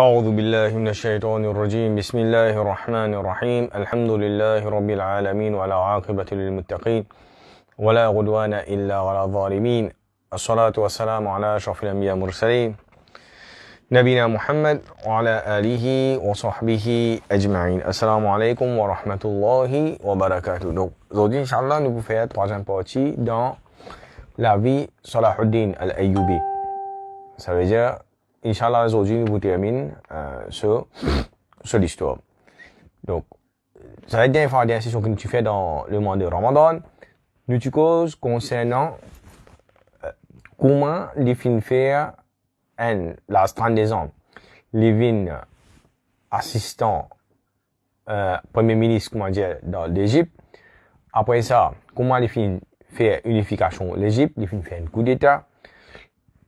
أعوذ بالله من الشيطان الرجيم بسم الله الرحمن الرحيم الحمد لله رب العالمين ولا عاقبة للمتقين ولا غدوان إلا على الظالمين الصلاة والسلام على أشرف الأنبياء المرسلين نبينا محمد وعلى آله وصحبه أجمعين السلام عليكم ورحمة الله وبركاته Donc, aujourd'hui, Inch'Allah, nous vous faire troisième partie dans la vie Salahuddin al-Ayyubi. Inch'Allah, aujourd'hui, vous termine euh, sur, l'histoire. Donc, ça va être dernière session que tu fais dans le monde de Ramadan. Nous, tu causes concernant euh, comment les films faire la la des hommes, les films, assistant euh, premier ministre, comment dire, dans l'Égypte. Après ça, comment les films faire unification l'Égypte, les films faire un coup d'État.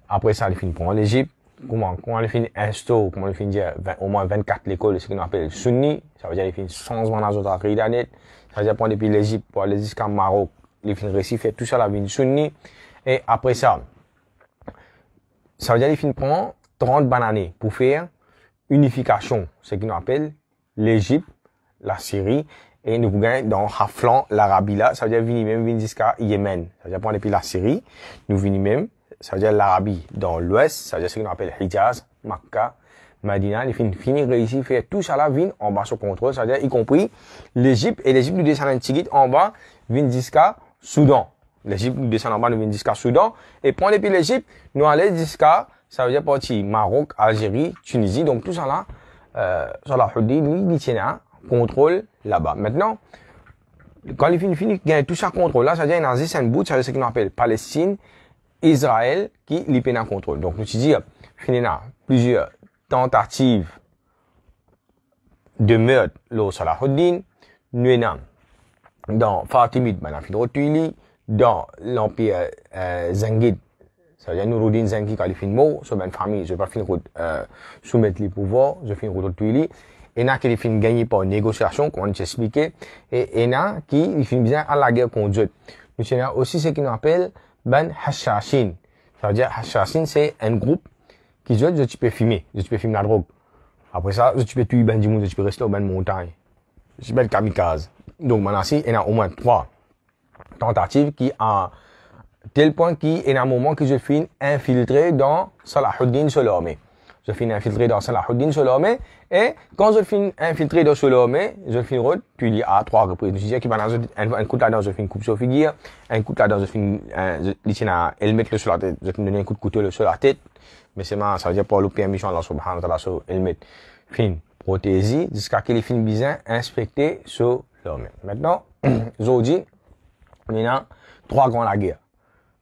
Après ça, les films prendre l'Égypte comment, comment les filles insto, comment les filles dire, au moins 24 l'école, ce qu'on appelle sunni, ça veut dire les filles sans dans autres à Ridanet, ça veut dire prendre depuis l'Égypte, pour aller jusqu'à Maroc, les finit faire tout ça, la vie sunni, et après ça, ça veut dire les filles prendre 30 bananes pour faire unification, ce qu'on appelle l'Égypte, la Syrie, et nous gagnons dans Haflan, l'Arabie là, ça veut dire venir même venir jusqu'à Yémen, ça veut dire prendre depuis la Syrie, nous venir même, ça veut dire l'Arabie. Dans l'Ouest, ça veut dire ce qu'on appelle Hijaz, Makkah, Medina, les finissent finir réussir, faire tout ça là, vient en bas sur contrôle, Ça veut dire y compris l'Égypte et l'Égypte nous descend en en bas, vient jusqu'à Soudan. L'Égypte nous descend en bas, nous vient jusqu'à Soudan. Et prendre depuis l'Égypte, nous allons jusqu'à, ça veut dire partie Maroc, Algérie, Tunisie, donc tout ça là, euh, sur la nous lui, un contrôle là-bas. Maintenant, quand les fini gagnent tout ça contrôle là, ça veut dire il y un bout, dire ce qu'on appelle Palestine, Israël qui les peine contrôle. Donc, nous disons, euh, finalement, plusieurs tentatives de meurtre, l'eau Salahuddin, nous dans Fatimid, dans l'empire euh, Zengid, c'est-à-dire Nouruddin Zengid quand il finit mort, sur une famille, je pas finir euh, soumettre les pouvoirs, je finis route tuer et n'a qui finit gagner par négociation, comme on expliqué, et, et n'a qui finit bien à la guerre contre Dieu. Nous a aussi ce qu'on appelle ben Hashashin. Ça veut dire Hashashin, c'est un groupe qui joue, je tu peux filmer, je tu peux filmer la drogue. Après ça, je tu peux tuer ben du monde, je peux rester au ben montagne. Je peux kamikaze. Donc, maintenant, assi il y en a au moins trois tentatives qui a tel point qu'il y a un moment que je finis infiltré dans Salahuddin Solomé. Je est infiltré dans Salahuddin Solomé. Et quand je est infiltré dans Solomé, Zulfin rôde, puis il y a trois reprises. Je disais qu'il va a un coup de la dans coupe sur figure, un coup là-dedans, dans Zulfin, elle le sur la tête, te donne un coup de couteau sur la tête. Mais c'est ça veut dire pour le permission Allah subhanahu wa ta'ala sur elle met fin prothésie, jusqu'à qu'il est fin bizarre inspecté sur l'homme. Maintenant, aujourd'hui, on a trois grands la guerre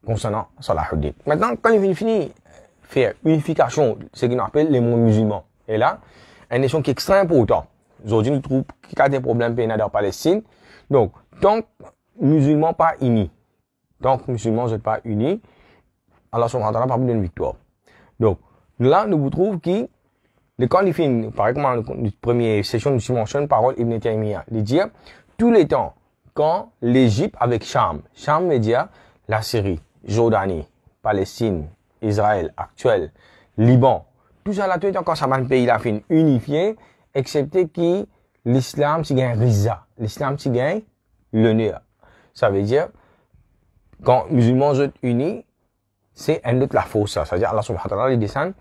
concernant Salahuddin. Maintenant, quand il finit, faire unification, ce nous appelle les mots musulmans. Et là, une nation qui est extrêmement importante. Aujourd'hui, nous trouvons qu'il y a des problèmes pays en Palestine. Donc, tant que musulmans pas unis, tant que musulmans ne pas unis, alors, nous wa pas d'une une victoire. Donc, là, nous trouvons que, le film, par exemple, la première session, nous une parole Ibn Taymiyyah. Il dit, tous les temps, quand l'Égypte avec Cham, Cham veut la Syrie, Jordanie, Palestine, Israël actuel, Liban, tout ça la ça ça un pays la fin unifié, excepté que l'Islam c'est gain riza, l'Islam si gain l'ONU. ça veut dire quand musulmans sont unis, c'est un de la Ça ça, dire, Allah subhanahu wa ta'ala il descend,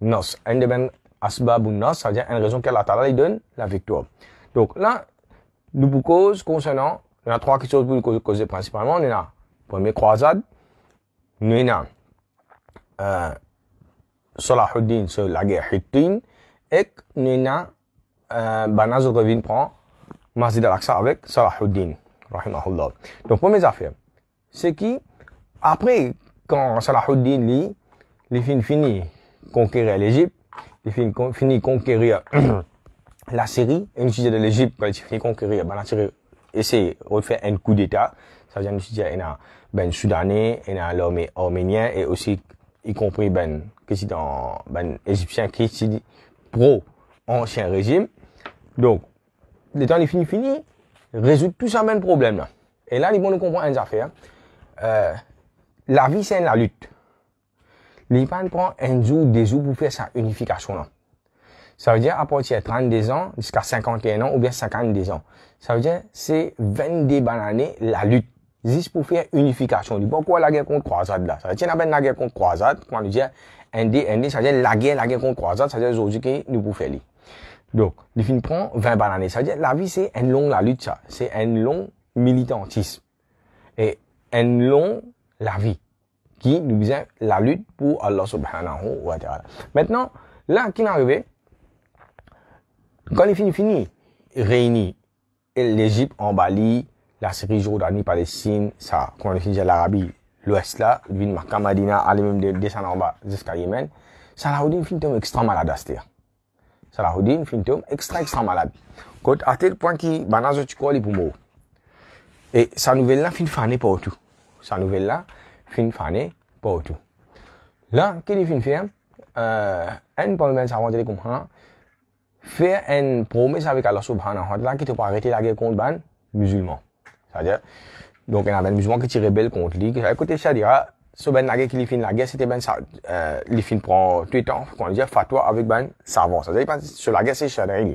nos. un de ben asbaboun nos, sa diye, en raison ke raison ta'ala il donne la victoire. Donc là, nous pour cause concernant, il y a trois questions pour causer principalement. Il y a première croisade, nous y Salahuddin sur la guerre Hittin et Nina Banazogovin prend Masjid al-Aqsa avec Salahuddin. Donc, première affaire, c'est qui, après, quand Salahuddin lit, les fins finit conquérir l'Égypte, les fins finit conquérir la Syrie, et une de l'Égypte, quand il finit conquérir, ben, la Syrie essaie de refaire un coup d'État, ça veut dire, a ben, Soudanais, y l'armée arménienne, et aussi y compris ben président ben égyptien qui est pro ancien régime. Donc, le temps est fini fini, résout tout ça même problème là. Et là, les gens nous comprennent une affaire. Hein. Euh, la vie c'est la lutte. Les prend un jour, des jours pour faire sa unification là. Ça veut dire à partir de 32 ans jusqu'à 51 ans ou bien 52 ans. Ça veut dire c'est 22 des la lutte juste pour faire unification. pourquoi la guerre contre croisade là? Ça veut dire, la guerre contre croisade, quand on dit, ça veut dire, la guerre, contre croisade, ça veut dire, aujourd'hui, que nous pouvons faire. Donc, le film prend 20 bananes. Ça veut dire, la vie, c'est une longue lutte, C'est un long militantisme. Et, un long, la vie. Qui, nous disait, la lutte pour Allah subhanahu wa ta'ala. Maintenant, là, qui est arrivé? Quand il finit, fini, réunit l'Égypte en Bali, la série jordanie Palestine, ça, quand on dit, l'Arabie, l'Ouest là, vin marka Madina, aller même descendre en bas jusqu'à Yémen, Salahuddin fin un extra malade à ce Salahuddin fin un extra extra malade. Quand à tel point que banazo tu quoi pour moi. Et sa nouvelle là fin fané pas tout. Sa nouvelle là fin fané pas tout. Là, qu'est-ce qu'il faire? euh un parlement ça va être Faire une promesse avec Allah subhanahu wa ta'ala qui te pas arrêter la guerre contre les bah, Musulman. C'est-à-dire, donc, il y en avait musulmans qui se rebelle contre lui. Écoutez, c'est-à-dire, ce ben qui lui finit la guerre, c'était ben, euh, lui prend tout le temps, qu'on dit fatwa avec ben savant. C'est-à-dire, sur la guerre, c'est chadrin.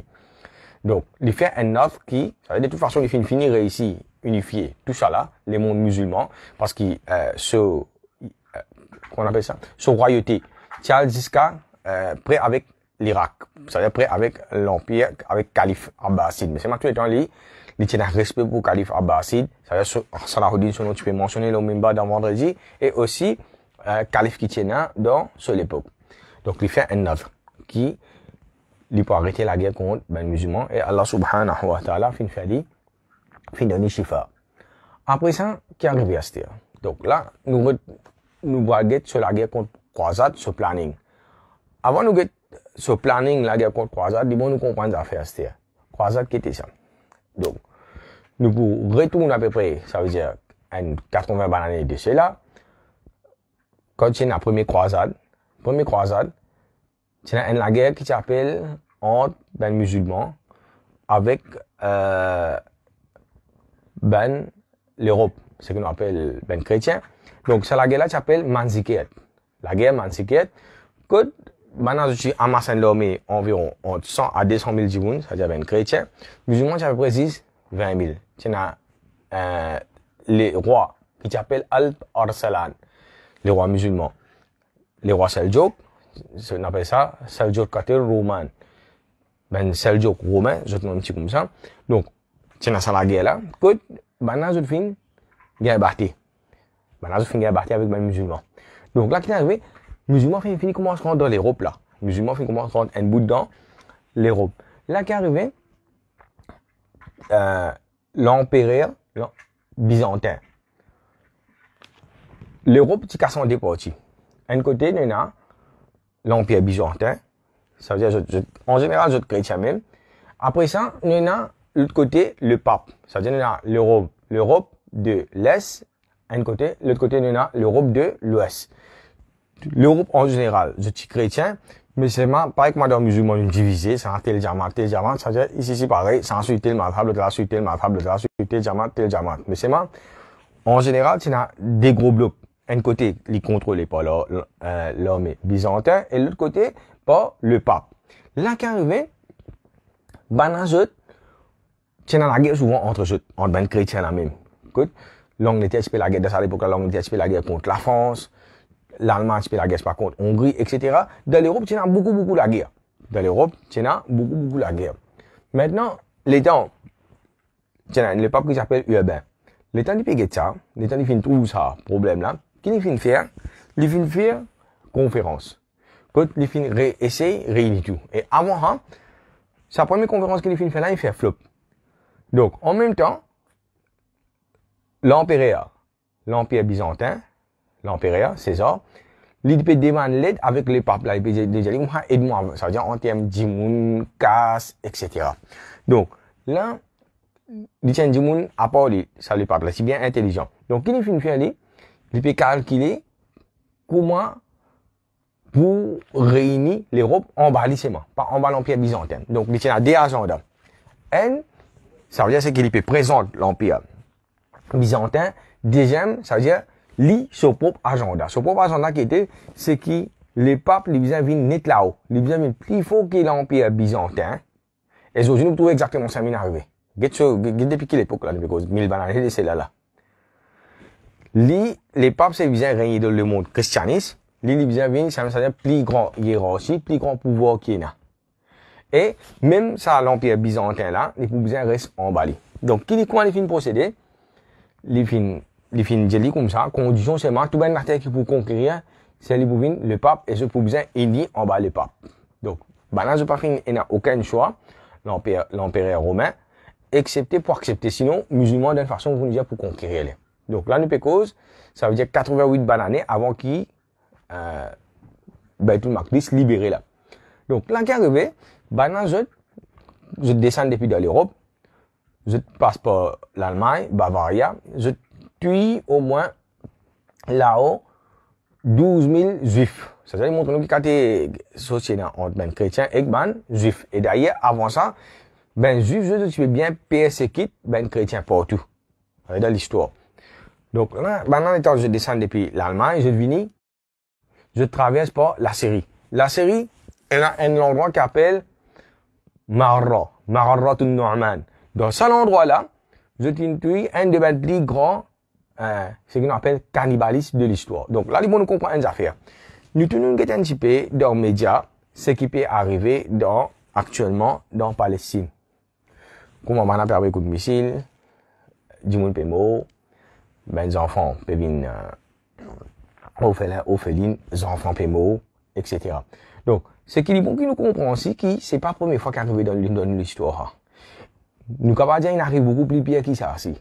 Donc, il fait un offre qui, de toute façon, il finit finir ici, unifier tout ça là, les mondes musulmans, parce qu'il, euh, ce, euh, qu'on appelle ça, ce royauté, Charles Ziska, euh, prêt avec l'Irak, c'est-à-dire prêt avec l'Empire, avec calife Abbasid. Mais c'est maintenant, les temps, il tient un respect pour calife Abbasid, c'est-à-dire Salahuddin Sono, tu peux mentionner le Mimba dans vendredi, et aussi euh, calife qui tient à dans sur l'époque. Donc il fait un autre qui lui peut arrêter la guerre contre ben, les musulmans et Allah subhanahu wa ta'ala fin fait fin le shifa. Après ça, qui est arrivé à Donc là, nous nous voyons sur la guerre contre croisade, ce planning. Avant nous sur planning, la guerre contre croisade, dis-moi nous comprendre l'affaire à cette Croisade qui était ça. Donc, nous retournons à peu près, ça veut dire, à 80 bananes de cela, quand a la première croisade, première croisade, c'est la guerre qui s'appelle entre ben musulmans avec euh, ben l'Europe, ce que nous appelle ben chrétiens. Donc, c'est la guerre là qui s'appelle Manziket. La guerre Manziket, que maintenant, je suis amassé d'armée environ entre 100 à 200 000 djibouns, c'est-à-dire ben chrétiens. Musulmans, j'avais as précis 20 000. Tu as, euh, les rois, qui t'appellent Alp Arsalan, les rois musulmans. Les rois Seljuk, on appelle ça Seljouk Kater Roman. Ben, Seljouk Romain, je te un petit comme ça. Donc, tu as ça la guerre là. Écoute, maintenant, je finis guerre bâtie. Maintenant, je finis guerre bâtie avec mes musulmans. Donc, là, qui est arrivé, musulman fin fini commence à rentrer dans l'Europe là. Musulman fin commence à rentrer un bout dans l'Europe. Là qui arrivé, l'empire euh, l'empereur byzantin. L'Europe tu casses en deux parties. Un côté nous y a l'empire byzantin, ça veut dire en général je chrétien même. Après ça, nous y a l'autre côté le pape, ça veut dire il y a l'Europe, l'Europe de l'Est, un côté, l'autre côté il y a l'Europe de l'Ouest l'Europe en général, je suis chrétien, mais c'est pareil que madame musulmane une divisée, c'est un tel diamant, tel diamant, ça veut dire ici, c'est pareil, c'est un tel madhab, le tel tel madhab, tel diamant, tel diamant. Mais c'est en général, as des gros blocs. Un côté, les contrôlés par l'armée euh, byzantin, et l'autre côté, par le pape. Là qu'est arrivé, ben, tu as la guerre souvent entre eux, entre ben chrétiens là même. L'Angleterre, c'est la guerre, à l'époque, l'Angleterre, c'est la guerre contre la France, l'Allemagne c'est la guerre par contre, Hongrie, etc. Dans l'Europe, tu as beaucoup, beaucoup la guerre. Dans l'Europe, tu as beaucoup, beaucoup la guerre. Maintenant, l'État, tu as le pape qui s'appelle urbain. L'État, du fait ça, l'État, il fin tout ça, problème là. Qu'est-ce qu'il fait Il fait faire conférence. Quand il finit réessayer, réunit tout. Et avant, ça, hein, sa première conférence qu'il fait là, il fait flop. Donc, en même temps, l'empire, l'empire byzantin, l'empereur, César, li pe deman l'aide avec le pap la, li pe deja li mwen ha edman sa etc. Donc, là, li tient di moun parler li, le pap si bien intelligent. Donc, il li fin fè li, li pe kalkile kouman pou reyni l'Europe en ba pas pa an ba l'empire byzantin. Donc, li a deux agendas En, sa veut dire se ki li l'empire byzantin. Deuxième, ça veut dire li son propre agenda. Son propre agenda qui était, c'est que les papes, les Byzantins viennent net là-haut. Les Byzantins, viennent plus fort que l'empire byzantin. Et aujourd'hui, nous trouvons exactement ça vient arrivé? Depuis quelle époque, là, depuis 1000 bananes, c'est là, là. Li, les papes, c'est bizans régner dans le monde christianiste. les Byzantins viennent, ça veut dire plus grand hiérarchie, plus grand pouvoir qu'il y en a. Et, même ça, l'empire byzantin, là, les bizans restent en Bali. Donc, qui dit comment les fins procéder? Les fins les fins gelés comme ça, condition c'est seulement, tout bien Martin qui pour conquérir, c'est les bouvines, le pape, et ce pour besoin, il dit en bas le pape. Donc, banane pas parfum, il n'a aucun choix, l'empereur romain, excepté pour accepter, sinon, musulmans d'une façon, vous nous dire pour conquérir les. Donc, là, nous cause, ça veut dire 88 bananes avant qu'il, euh, Baitul Maqdis libéré là. Donc, là, qui arrivé, banane, je, je descends depuis dans l'Europe, je passe par l'Allemagne, Bavaria, je puis au moins là-haut 12 000 juifs. ça à dire ils montrent que quand tu entre ben, chrétien et ben, juifs. Et d'ailleurs, avant ça, ben, juifs je suis veux bien persécuter ben, chrétien partout. Dans l'histoire. Donc, là, maintenant, étant je descends depuis l'Allemagne, je viens je traverse par la Syrie. La Syrie, elle a un endroit qui appelle Marra, Marra tout Norman. Dans cet endroit-là, je suis un des plus grands euh, ce qu'on appelle cannibalisme de l'histoire. Donc là, nous comprendre une affaire. Nous tenons un petit dans les médias ce qui peut arriver dans, actuellement dans Palestine. Comment on a perdu coup de missile, du monde peut mourir, ben, les enfants peuvent venir, euh, les enfants peuvent mourir, etc. Donc, ce qui est bon qui nous comprend aussi, qui, c'est pas la première fois qu'arrive dans, dans l'histoire. Nous, capable dire, il arrive beaucoup plus pire que ça, aussi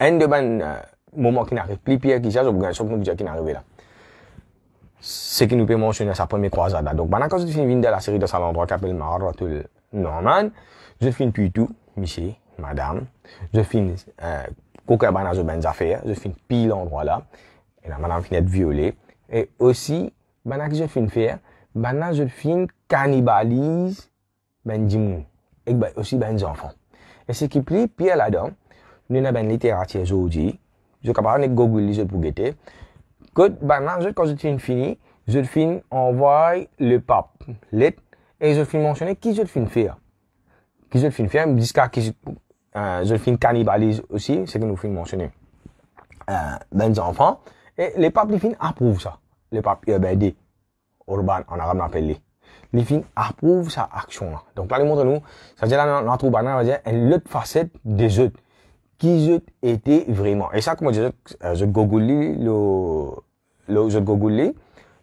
un ben euh, moment qui n'arrive plus, Pierre qui cherche, au grand nous qui n'arrive là. Ce qui nous peut mentionner sa première croisade là. Donc, ben, quand je finis de la série de salon droit qu'appelle Maratul Norman, je finis puis tout, monsieur, madame, je finis, euh, coca banage ben affaires, je finis pile l'endroit là, et la madame finit d'être violée, et aussi, ben, que je finis faire, ben, je finis cannibalise, ben, et ben, aussi, ben, enfants. Et ce qui plie Pierre là-dedans, nous littérature aujourd'hui. Je suis capable de lire pour guetter. Quand, quand je suis fini, je finis envoie le pape, let, et je finis mentionner qui je finis faire. Qui je finis faire, jusqu'à qui je euh, finis cannibalise aussi, c'est que nous fin mentionner. dans euh, les enfants. Et le pape finit approuve ça. le pape ben, Urban on en arabe, l'appelle les films approuve sa action là. Donc là, il montre nous, ça veut dire là, notre banane va dire une autre facette des autres qui je étais vraiment. Et ça, comment dire, euh, je googlais le, le, je googlais,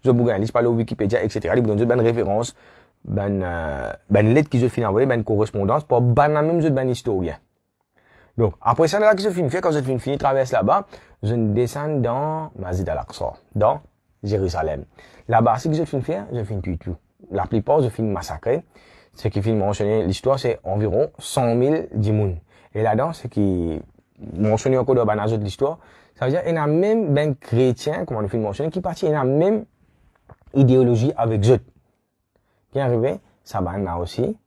je bougalise par le Wikipédia, etc. Et donc, je une référence, ben, euh, ben, lettre qui je finis envoyer, ben correspondance, pour ben même une ben historien. Donc, après ça, là, qui je finis faire, quand je finis, finis traverse là-bas, je descends dans Mazid al-Aqsa, dans Jérusalem. Là-bas, ce que je finis faire, je finis tout tout. La plupart, je finis massacré Ce qui finit mentionner l'histoire, c'est environ 100 000 dimouns. Et là-dedans, c'est qui mentionné encore dans la de l'histoire, ça veut dire qu'il y a même ben chrétien comme on le fait mentionner, qui partit, il y a même idéologie avec eux. Qui arrivé, ça va là aussi,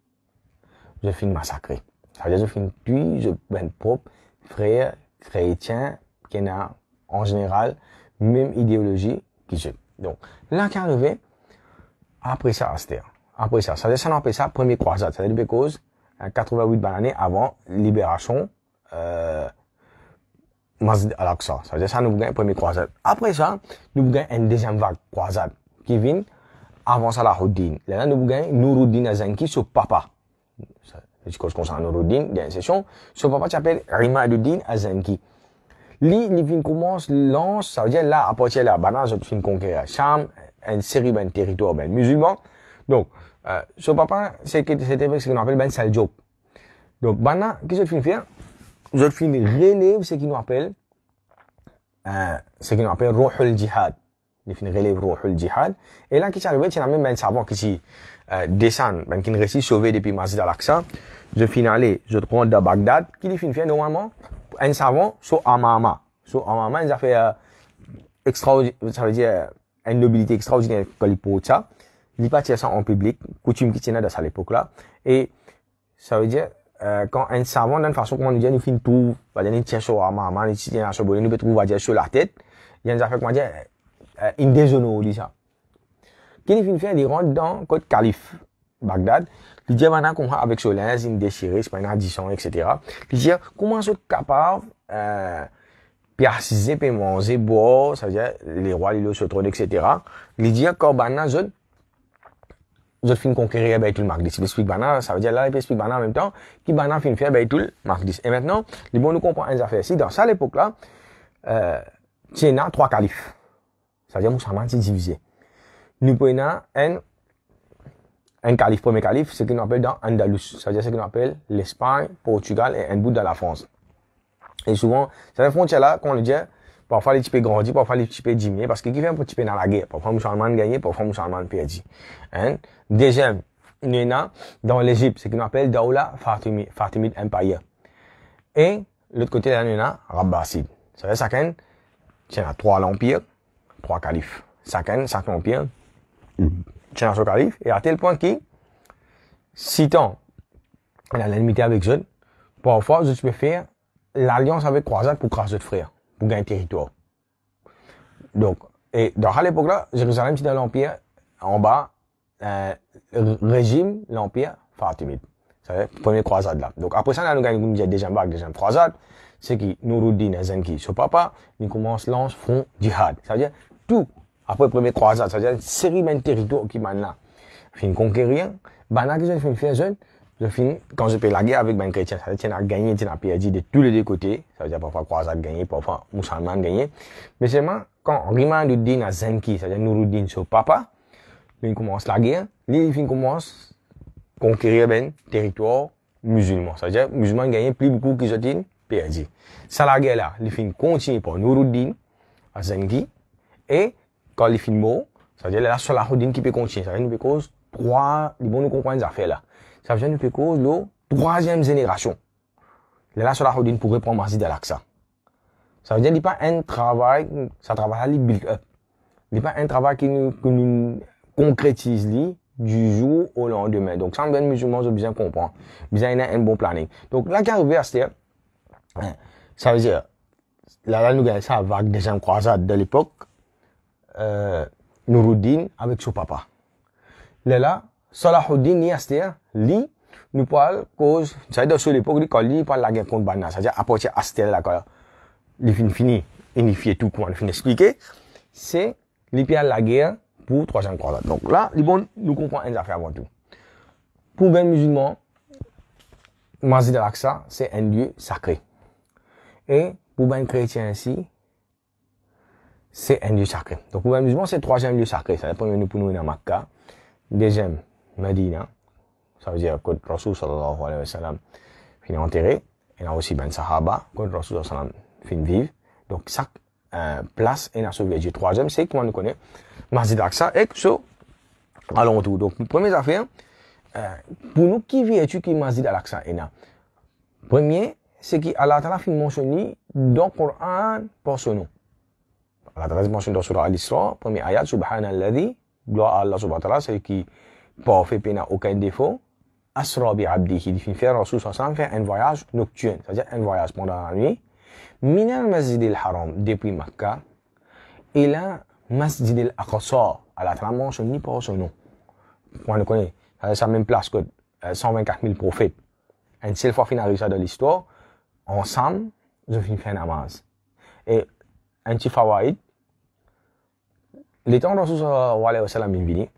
je finis massacré. Ça veut dire je finis tuer, je ben propre frère chrétien qui a en général même idéologie qui je. Donc, là qui arrivé, après ça, Aster. Après ça, ça veut dire ça, n'a pas ça premier croisade. Ça veut dire, cause 88 bananes avant Libération, euh, al-Aqsa. Ça veut dire ça, nous avons une première croisade. Après ça, nous avons une deuxième vague croisade qui vient avant Salahuddin. Là, nous avons à Azanki ce papa. Je pense qu'on s'en Nouruddin, dans session. Ce papa s'appelle Rimaduddin Azanki. Lui, il vient commence, lance, ça veut dire là, à partir de là, Banane, je viens conquérir Cham, une série de territoires ben, ben musulmans. Donc, so papa c'était avec ce qu'on appelle ben sale job. Donc, bana, qu'est-ce que je finis faire? Je finis relève ce qu'on appelle, euh, ce qu'on appelle rohul jihad. Je finis relève rohul jihad. Et là, qu'est-ce qui arrive? C'est même ben savant qui euh, descend, ben qui réussit sauver depuis Masjid al-Aqsa. Je finis aller, je prends à Bagdad. Qui les finit faire normalement? Un savant, so amama. So amama, ils ont fait, extraordinaire, ça dire, une nobilité extraordinaire pour ça lis pas ça en public, coutume qui tenait dans cette époque-là. Et ça veut dire, euh, quand un savant, d'une façon, comment nous dire, nous finissons tout, va dire, nous cherchons à maman, nous cherchons à chobonner, nous trouvons, va dire, sur la tête, il y a des affaires, comment dire, une euh, déshonneur, dit ça. Qui nous finit faire, il rentre dans, côté calife, Bagdad, il dit, maintenant, qu'on a avec Solens, une déchirée, c'est pas une addition, etc. Il dit, comment sont capables, euh, préciser, puis manger, boire, ça veut dire, les rois, les lots se trouvent, etc. Il dit, quand, bah, ben, Zotfin conquérir le Maqdis. Il explique Bana, ça veut dire là, il explique Bana en même temps, qui Bana fin faire Baitul Magdis. Et maintenant, les bons nous comprennent les affaires. Si dans ça, l'époque-là, euh, a trois califes. Ça veut dire Moussaman c'est divisé. prenons un, un calife, premier calife, ce qu'on appelle dans Andalus. Ça veut dire ce qu'on appelle l'Espagne, Portugal et un bout de la France. Et souvent, c'est la frontière-là, qu'on le dit, Parfois, il est grandie, parfois il est diminuée, parce qu'il qui un petit peu dans la guerre. Parfois, musulman gagne, parfois musulman perdu. Hein? Deuxième, il y a dans l'Égypte, ce qu'on appelle Daoula Fatimid, Fatimid Empire. Et l'autre côté, il y en a Rabbasid. Ça veut dire chacun, il y a trois empires, trois califes. Chacun, chaque empire, il y a son calife. Et à tel point que, si tant, il a l'ennemi avec jeune, parfois, je peux faire l'alliance avec Croisade pour de frère pour gagner territoire. Donc, et dans à l'époque là, Jérusalem c'était l'empire en bas, euh, régime l'empire fatimide. C'est première croisade là. Donc après ça, là, nous gagnons déjà deuxième vague, deuxième croisade. C'est qui et Azenki, ce papa, nous commence lance front djihad. C'est-à-dire tout après la première croisade, c'est-à-dire série de territoire qui mène là. Fin conquérir, ben là qu'ils ont fait une jeune, le film quand je fais la guerre avec Ben Chrétien, ça tient à gagner, tient à perdre de tous les deux côtés. Ça veut dire parfois croisade gagner, parfois musulman gagné Mais seulement, quand Rimaduddin à Zenki, ça veut dire Nouruddin, sur papa, il commence la guerre, il commence à conquérir ben territoire musulman. Ça veut dire, musulman gagne plus beaucoup qu'ils ont perdu. Ça, la guerre là, il fin continue pour Nouruddin, à Zenki, et quand il fin mort, ça veut dire, là, Salahuddin qui peut continuer. Ça veut dire, nous, avons trois, les bons nous comprennent les affaires là. Ça nous Peko, le troisième génération. Il là sur la pourrait pour répondre à Masjid Al-Aqsa. Ça veut dire qu'il n'y a pas un travail, ça travaille à build up. Il n'y a pas un travail qui nous, qui nous concrétise, lui, du jour au lendemain. Donc, ça me donne musulman, je bien comprendre. Bien, il un bon planning. Donc, là, qui arrive à ce ça veut dire, là, là, nous gagnons ça avec des croisade de l'époque, euh, roudin avec son papa. Là, là, Salahuddin este li nous parle cause ți-ai dat sur l'époque la guerre contre Bana ça à partir à Aster, là li fin fini unifier tout quoi, fin expliquer c'est li la guerre pour 303 ans donc là li bon nous comprend une affaire avant tout pour ben musulman Masjid al-Aqsa c'est un lieu sacré et pour ben chrétien ici, c'est un lieu sacré donc pour ben musulman c'est troisième lieu sacré ça dépend nous pour nous dans Makkah deuxième Madina, ça veut dire que Rasul sallallahu alayhi wa sallam fin enterré, et là aussi ben sahaba, que Rasul sallallahu fin vive. Donc chaque euh, place est dans ce village. Troisième, c'est comment nous connaît, Masjid Aqsa et ce tout. Donc première affaire, euh, pour nous qui vit tu qui Masjid Al-Aqsa Et là. Premier, c'est qui Allah Ta'ala fin mentionné dans le Coran pour ce nom. Allah Ta'ala mentionné dans le Surah Al-Isra, premier ayat, Subhanallah, gloire à Allah Subhanahu cest qui parfait, n'a aucun défaut. Asrabi abdihi, il fait Rasul faire un voyage nocturne, c'est-à-dire un voyage pendant la nuit. Minan masjid al-haram, depuis Makkah, il a masjid al-aqsa, à la tramanche, ni pas son nom. On le connaît, c'est la même place que 124 euh, 000 prophètes. Une seule fois ça dans l'histoire, ensemble, ils ont fait un namaz. Et un petit fawaïd, les temps de Rasul sallam est venu,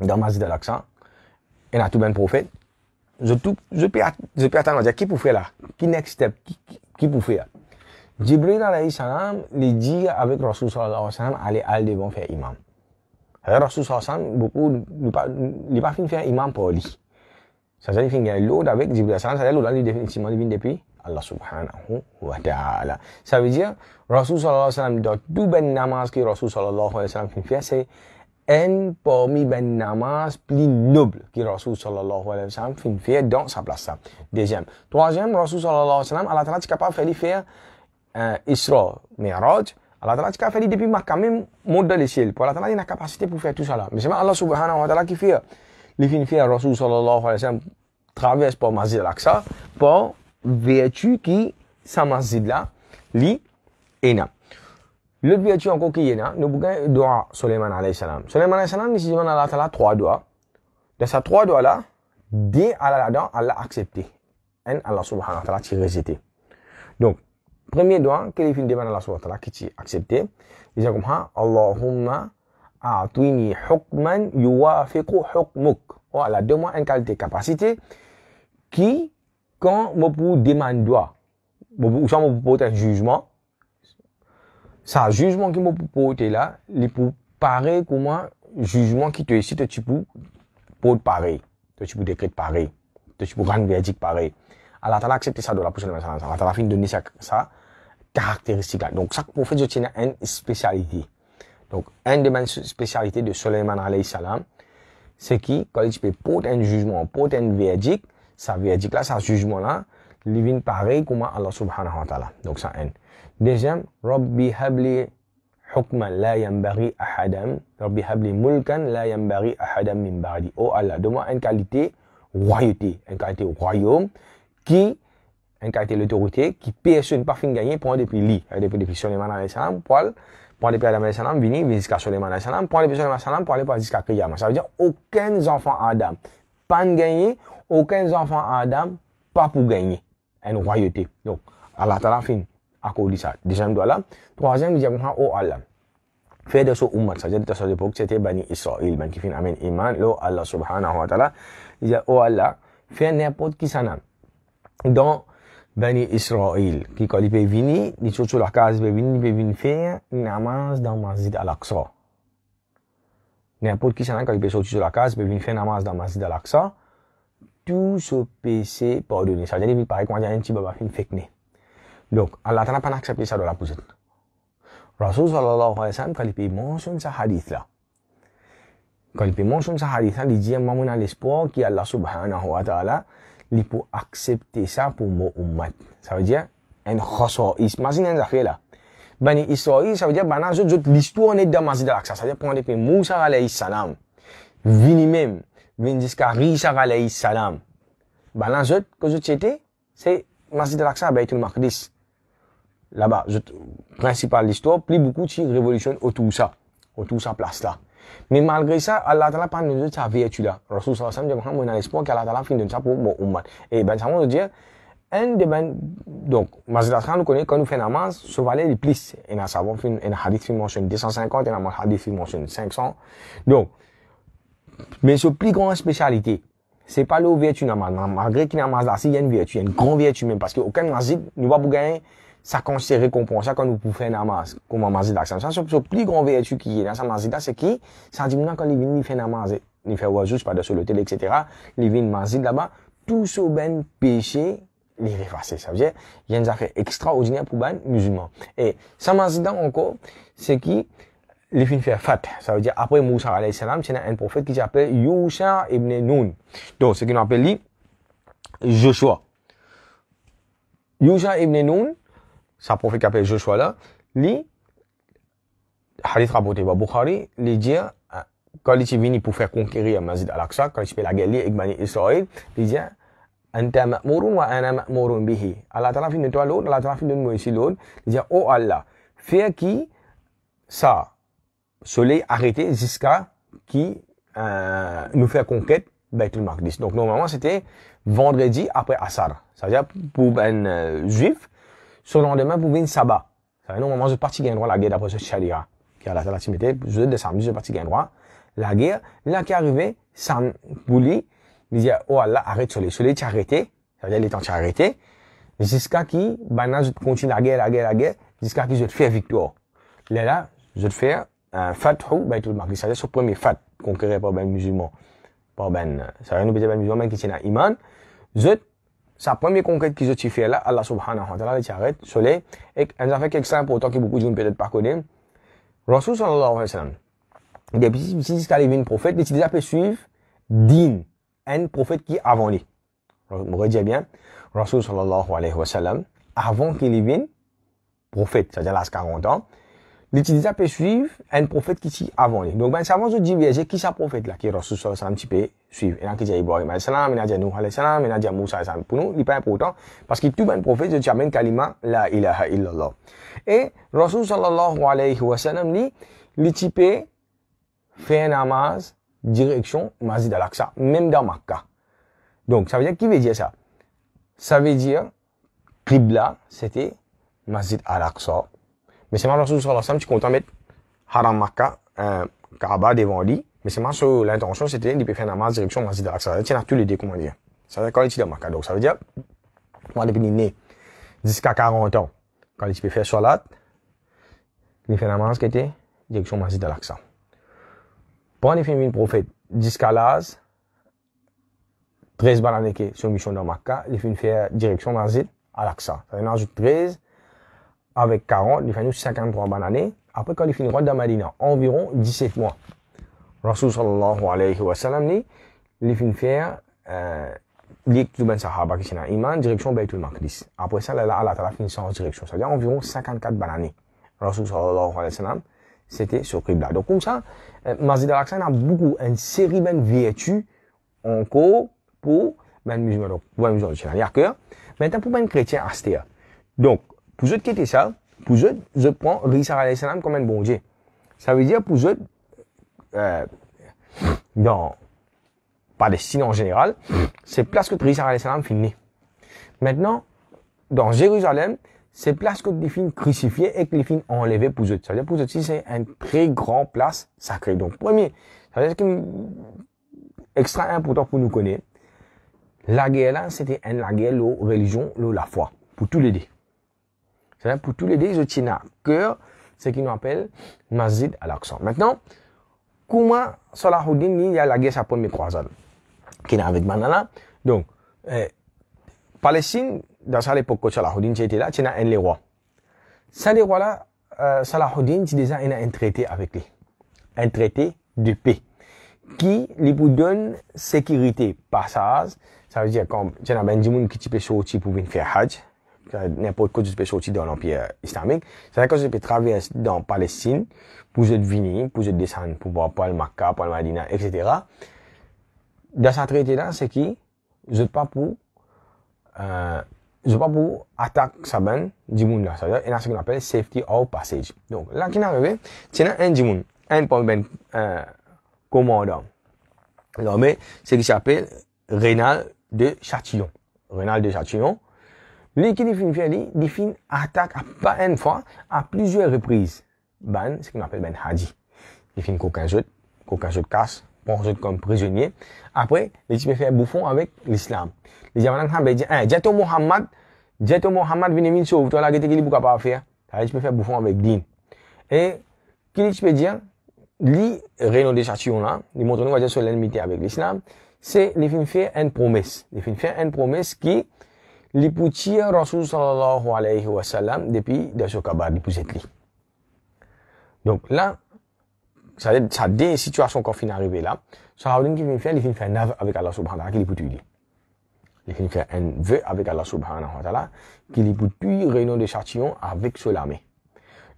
dans ma al l'accent et là, tout ben prophète, je, tout, je, peux, je peux attendre, dire, qui pour faire là? Qui next step? Qui, qui, qui pour faire? Jibril alayhi salam, il dit avec Rasul sallallahu alayhi salam, allez, allez devant faire imam. Alors, Rasul sallallahu alayhi salam, beaucoup, il n'est pas fini faire imam pour lui. Ça veut dire qu'il y a avec Jibril alayhi salam, ça veut dire l'aude, définitivement, il vient depuis Allah subhanahu wa ta'ala. Ça veut dire, Rasul sallallahu alayhi salam, dans tout ben namaz que Rasul sallallahu alayhi salam fait, c'est, en parmi ben namaz plus noble que Rasoul sallallahu alayhi wa sallam fin faire dans sa place. Deuxième. Troisième, Rasoul sallallahu alayhi wa sallam, Allah Ta'ala est capable de faire euh, Isra, Mi'raj. Allah Ta'ala est capable de depuis Makkah même monte dans l'échelle. Pour la Ta'ala, il la capacité pour faire tout ça là. Mais c'est Allah subhanahu wa ta'ala qui fait. le fin faire Rasoul sallallahu alayhi wa sallam traverse par Masjid al-Aqsa, pour vertu qui, sa Masjid là, lui, énorme. Le L'obligation encore qui est là, nous pouvons doigt Suleiman alayhi salam. Suleiman alayhi salam, si demande Allah Ta'ala trois doigts. Dans ces trois doigts là, dix Allah là-dedans, Allah accepté. Et Allah subhanahu wa ta'ala qui rejeté. Donc, premier doigt, que les films demandent Allah subhanahu wa ta'ala qui t'y accepté. Il dit comme ça, Allahumma a'tini hukman yuwafiqu hukmuk. Voilà, donne-moi une qualité, capacité qui, quand je peux demander, je peux porter un jugement, sa jugement qui mou pou là, la, li pou pare kouman jujman ki te isi te ti pou pote pare, te ti pou dekret pare, te ti pou rang verdik pare. ça la aksepte sa la pou se leman fini la donner fin de sa, ça karakteristik la. Donc sa je tiens une spécialité. Donc une de men spécialité de Soleiman alayhi salam, se qui quand li ti un jugement, en un pote en sa verdik là, sa jujman la, li vin pare kouman Allah subhanahu wa ta'ala. Donc ça, en. Deuxième, Rabbi habli hukman la yambari ahadam. Rabbi habli mulkan la yambari ahadam min ba'di. Oh Allah, donne-moi une qualité royauté, une qualité royaume qui une qualité l'autorité qui personne pas fin gagner pour depuis lui depuis depuis Suleiman alayhi salam pour pour depuis Adam alayhi salam venir jusqu'à Suleiman alayhi salam pour depuis Suleiman alayhi salam pour aller jusqu'à Qiyam ça veut dire aucun enfant Adam pas gagner aucun enfant Adam pas pour gagner une royauté donc Allah ta'ala fin accordisat. Deci doit là, troisième, il au Allah. Fait de ce ummat, cest umat saja di ce époque, c'était Bani Israel ben qui fin iman, lo Allah subhanahu wa ta'ala, il dit, oh Allah, fais nepot qui s'en Dans Bani Israel qui quand il peut venir, il dit, sur la case, il peut venir, namaz dans Masjid al-Aqsa. nepot qui s'en quand il peut sortir sur la case, il peut namaz dans Masjid al-Aqsa. Tout ce péché pardonné. C'est-à-dire, il paraît qu'on a un petit baba fin fekné. Look, Allah Ta'ala pernah accept ça dans la poussette. Rasul sallallahu alaihi wasallam quand il lah mentionner ce hadith là. Quand il peut mentionner ce hadith là, il dit maman à subhanahu wa ta'ala il peut accepter ça pour mon ummat. Ça veut dire un khasa'is. Imagine un affaire là. Bani Israel, ça veut bana zot zot l'histoire n'est dans Masjid al aksa ça veut dire prendre pe Moussa salam. Vini mem, vini jusqu'à Isa alaihi salam. Bana zot que zot c'était se Masjid al-Aqsa Baitul Maqdis. là-bas. Principale histoire, plus beaucoup de révolutions autour de ça, autour de sa place-là. Mais malgré ça, Allah Ta'ala pas de sa vertu-là. Rasul sallallahu alayhi wa sallam dit, on a l'espoir qu'Allah Ta'ala finit de ça pour mon Et ben, ça veut dire, un des ben, donc, Mazda Khan nous connaît quand nous fait namaz, ce valet le plus. Et nous savons, un hadith film mentionne 250, et un hadith film mentionne 500. Donc, mais ce plus grande spécialité, c'est pas le vertu namaz. Malgré qu'il y a namaz là, il y a une vertu, il y a une grande vertu même, parce qu'aucun Mazda, ne va gagner ça quand c'est récompense, quand nous pouvons faire namaz, comment mazid ça, ça, c'est le plus grand vertu qui est, là, ça, mazida, c'est qui? Ça dit, maintenant, quand il vient, il fait namaz, ils fait oiseau, je pas de l'hôtel etc., il vient mazid là-bas, tout ce ben péché, il est effacé, ça veut dire, il y a une affaire extraordinaire pour ben musulman. Et, ça mazida encore, c'est qui? Les fin faire fat. Ça veut dire, après Moussa, alayhi salam, c'est un prophète qui s'appelle Yousha ibn Noun. Donc, ce qu'il appelle lui, Joshua. Yousha ibn Noun, sa prophète qui appelle Joshua là, lui, hadith rapporté par bah, Bukhari, lui dit, quand il est venu pour faire conquérir Masjid al-Aqsa, quand il fait la guerre avec Bani Israël, il dit, Anta ma'murun wa ana ma'murun bihi. Allah Ta'ala fin de toi l'autre, Allah Ta'ala fin de moi aussi l'autre. Il dit, oh Allah, faire qui ça, soleil arrêté jusqu'à qui euh, nous fait conquête Baitul Maqdis. Donc normalement c'était vendredi après Assar. C'est-à-dire pour un euh, juif, vous pour venir sabbat. Ça veut dire, moment, je parti gagner droit la guerre d'après ce charia. Qui a la télatimité. je de je parti gagner droit. La guerre, là qui est arrivé, Sam Bouli, il dit, oh Allah, arrête soleil. Soleil, tu arrêté. Ça veut dire, les temps, tu arrêté. Jusqu'à qui, maintenant, bah, je continue la guerre, la guerre, la guerre. Jusqu'à qui je te fais victoire. Là, là, je te fais un fatou, ben, bah, tout le monde. Ça veut dire, ce premier fat, conquéré par ben musulman. Par ben, ça veut dire, ben musulman, qui tient un iman. Je sa première conquête qu'ils ont fait là, Allah subhanahu wa ta'ala, il charrettes, soleil, et elles ont fait quelque chose important que beaucoup de gens peut-être pas connaissent. Rasul sallallahu alayhi wa sallam, depuis qu'il est arrivé un prophète, il déjà pu suivre Din, un prophète qui est avant lui. Je vous bien, Rasul sallallahu alayhi wa sallam, avant qu'il vienne prophète, c'est-à-dire a 40 ans, l'utilisateur peut suivre un prophète qui est avant lui. Donc, ben, va se qui j'ai qui ce prophète là, qui est Rasul un suivre. qui dit il il Pour nous, il important, parce que tout prophète, kalima, la ilaha illallah. Et, Rasul sallallahu alayhi wa sallam lui, le faire un namaz, direction, masjid al-Aqsa, même dans Makkah. Donc, ça veut dire, qui veut dire ça? Ça veut dire, Qibla, c'était al-Aqsa. Mais Missimah Rasul sallallahu alayhi wa sallam, tu haram Maka, euh, Kaaba devant lui. Missimah sur l'intention, c'était de faire namaz direction Masjid al-Aqsa. Tiens, tous les deux, comment dire. Ça veut dire quand il est Maka. Donc, ça veut dire, moi, depuis né, jusqu'à 40 ans, quand il peut faire salat, il fait namaz qui était direction Masjid al-Aqsa. Pour les films prophète, jusqu'à l'âge, 13 balles sur mission dans Makkah, il fait faire direction Masjid al-Aqsa. Ça veut dire, 13, avec 40, il fait 53 bananes. Après, quand il finit finira dans Madina, environ 17 mois. Rasul sallallahu alayhi wa sallam il finit faire, euh, de Kuban Sahaba qui sont iman, direction de Maqdis. Après ça, là, là, Ta'ala finit sans direction. C'est-à-dire environ 54 bananes. Rasul sallallahu alayhi wa sallam, c'était ce sur là Donc, comme ça, euh, Mazid al-Aqsa a beaucoup, une série de vertus encore pour ben musulmans. Donc, pour ben musulmans, c'est-à-dire que, maintenant, pour ben chrétien, astéa. Donc, pour ceux qui étaient ça, pour eux, je prends Rissa al salam comme un bon Dieu. Ça veut dire pour eux, euh, dans Palestine en général, c'est place que Rissa al salam finit. Maintenant, dans Jérusalem, c'est place que les filles crucifiées et que les filles enlevées pour eux. Ça veut dire pour eux, c'est un très grand place sacrée. Donc, premier, ça veut dire qu'un extra important pour nous connaître, la guerre là, c'était une la guerre, la religion, la foi, pour tous les deux. C'est pour tous les deux, un cœur, ce nous appelle mazid à l'accent. Maintenant, comment Salahuddin il a la guerre sa première croisade qui est avec Banana. Donc, euh, Palestine, dans sa époque où Salahuddin était là, il un les rois. Ça, les rois-là, euh, Salahuddin, déjà, il a un traité avec lui. Un traité de paix qui lui donne sécurité passage ça veut dire comme tu as Benjamin qui peut sortir pour venir faire Hajj n'importe qual peux sortir dans l'Empire islamique. C'est à dire que je peux traverser dans Palestine, pour venir, pour descendre, pour voir Paul Makkah, Paul Madina, etc. Dans ce traité là, c'est qui, je pas pour, euh, je pas pour attaque Saban, Dimoun là, ça et là, ce qu'on appelle safety of passage. Donc, là, qui est arrivé, c'est un Dimoun, un ben, euh, commandant. c'est qui s'appelle Rénal de Châtillon. Rénal de Châtillon, qu'est-ce qu'il fin faire, il attaque à pas une fois, à plusieurs reprises. c'est ce qu'on appelle Ben Hadi. Il qu'aucun jeu de casse, jeu comme prisonnier. Après, il fait faire bouffon avec l'islam. Les Jamanan Khan, il dit, hein, Jato Mohammed, Jato Mohammed vient venir sauver, toi la guette qu'il est à pas faire. Il fait faire bouffon avec Din. Et, qu'il peux dire, li renondesasyon là, il montre va dire, sur l'enmite avec l'Islam, C'est les fin faire une promesse. Il fin faire une promesse qui li pucia Rasul sallallahu alayhi wa sallam depi Donc là, ça a Donk la, sa de situasyon kon fin arrive la, a ki fin fè, li fin fè nav avik Allah subhanahu wa ta'ala ki li pou tuili. Li fin fè en vè avik Allah subhanahu wa ta'ala ki li réunion reynon de Chartillon avik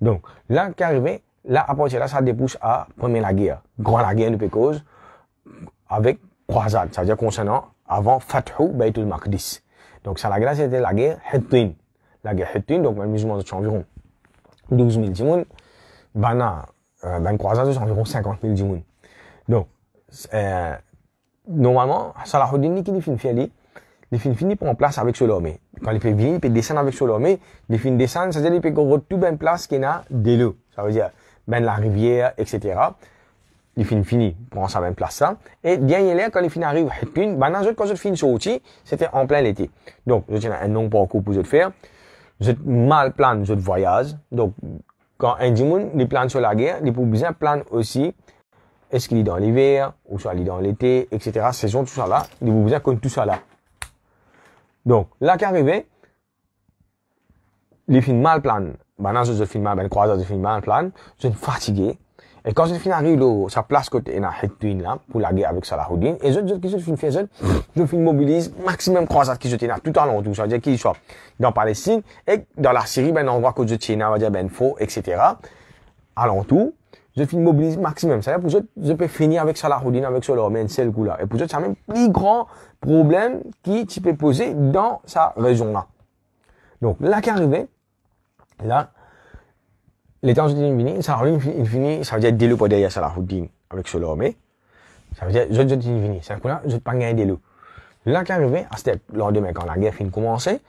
Donc, là, la ki arrive, la Là la sa depouche a à la guerre gran la guerre de Pekoz, Avec croisade, cest à dire concernant Avant Fathou Baitul Makdis. Donc, ça, la grâce c'était la guerre Hittin. La guerre Hittin, donc, les musulmans c'est environ 12 000 djimoun. Bana, euh, ben, croisade, c'est environ 50 000 djimoun. Donc, euh, normalement, Salahuddin, qui définit Fiali, les fins finis en place avec Solomé. Quand les fins viennent, ils peuvent descendre avec Solomé. Les fins descendent, c'est-à-dire qu'ils peuvent retrouver une ben, place qui de l'eau, Ça veut dire, ben, la rivière, etc. الفين fini prend sa même place ça Et dernier là, quand les fins arrivent, Hepin, ben, bah, dans quand les c'était en plein l'été. Donc, je tiens un nom parcours pour vous faire. Je mal plan, je voyage. Donc, quand un dimoun, les plans sur la guerre, les pour bien plan aussi. Est-ce qu'il est dans l'hiver, ou soit il est dans l'été, etc. Saison, tout ça là. Il vous bien tout ça là. Donc, là qu'arrivait, les films mal plan. Bah, ben, dans je les mal, ben, croisés, je filme mal plan. Je suis fatigué. Et quand finis à là, sa place côté na Hedwin là, pour la guerre avec Salahuddin, et je qui je je, je mobiliser mobilise maximum croisade qui Joséphine à tout à l'entour, ça veut dire qu'il soit dans Palestine, et dans la Syrie, ben, on voit que on va dire ben, faux, etc. À l'entour, Joséphine mobilise maximum. Ça veut dire, que je, je peux finir avec Salahuddin, avec Solomon, c'est le coup là. Et pour ça, c'est un même plus grand problème qui, tu peux poser dans sa région là. Donc, là arrivé, là, les temps sont Salah fini, ça veut dire de pour derrière Salahuddin avec l'homme Ça veut dire, je suis fini. Ça veut dire, je pas gagné Delo. Là, qui arrivé, à ce lendemain, quand la guerre fin commencé,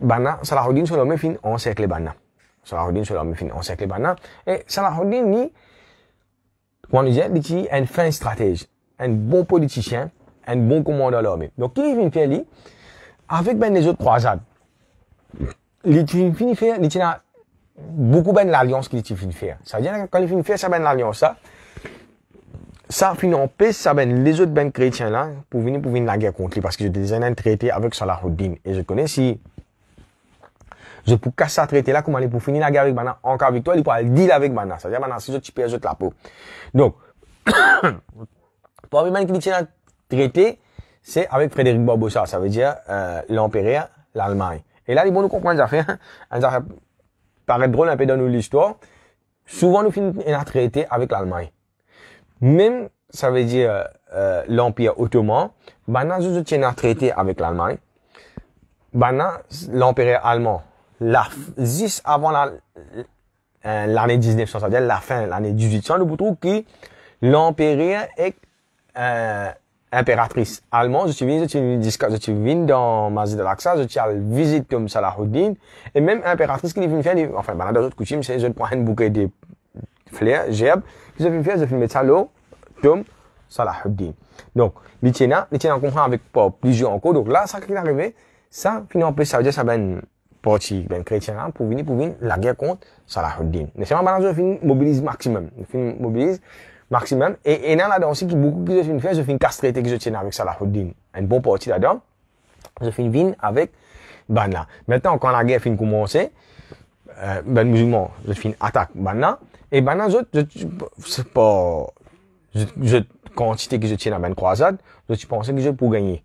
Bana, Salahuddin Solomé fin encerclé Bana. Salahuddin Solomé fin cercle Bana. Et Salahuddin, ni, on disait, dit, un fin stratège, un bon politicien, un bon commandant de l'armée. Donc, qu'il vient faire, lui, avec ben les autres croisades, il finit faire, il beaucoup ben l'alliance qui tu fini faire ça veut dire que quand tu fini faire ça ben l'alliance ça ça finit en paix ça ben les autres ben chrétiens là pour venir pour venir la guerre contre lui parce que j'ai déjà un traité avec Salahuddin et je connais si je pour casser ce traité là comment aller pour finir la guerre avec Bana encore victoire il pourrait aller deal avec Bana ça veut dire Bana si je tu perds la peau donc pour même qui de traité c'est avec Frédéric Barbossa ça veut dire euh, l'empereur l'Allemagne et là il bon nous comprendre rien paraît drôle un peu dans l'histoire, souvent nous finissons un traité avec l'Allemagne. Même, ça veut dire euh, euh, l'Empire ottoman, maintenant nous tient un traité avec l'Allemagne. Maintenant, l'Empire allemand, la, juste avant euh, l'année 1900, c'est-à-dire la fin, de l'année 1800, nous trouvons que l'Empire est impératrice allemande, je suis venu, je suis venu, je suis venu dans Masjid al-Aqsa, je suis allé visiter comme Salahuddin, et même impératrice qui est venue faire, enfin, ben, dans d'autres coutumes, c'est, je prends un bouquet de fleurs, gerbes, je suis venu faire, je suis venu mettre ça l'eau, Salahuddin. Donc, l'itinéraire, l'itinéraire comprend avec pas plusieurs encore, donc là, ça qui est arrivé, ça, finalement, ça veut dire, ça va ben, parti, ben, chrétien, hein, pour venir, pour venir, la guerre contre Salahuddin. Mais c'est vraiment, ben, je finis mobilise maximum, je finis mobilise, maximum Et il y en a aussi qui beaucoup qui faire, je fais une et que je tiens avec Salahuddin. Une bonne partie là-dedans. Je fais une avec Banna. Maintenant, quand la guerre fin commence, euh, ben musulman, je finis attaque Banna. Et Banna, je, je, c'est pas, je, je, quantité que je tiens à ben croisade, je pensé que je pour gagner.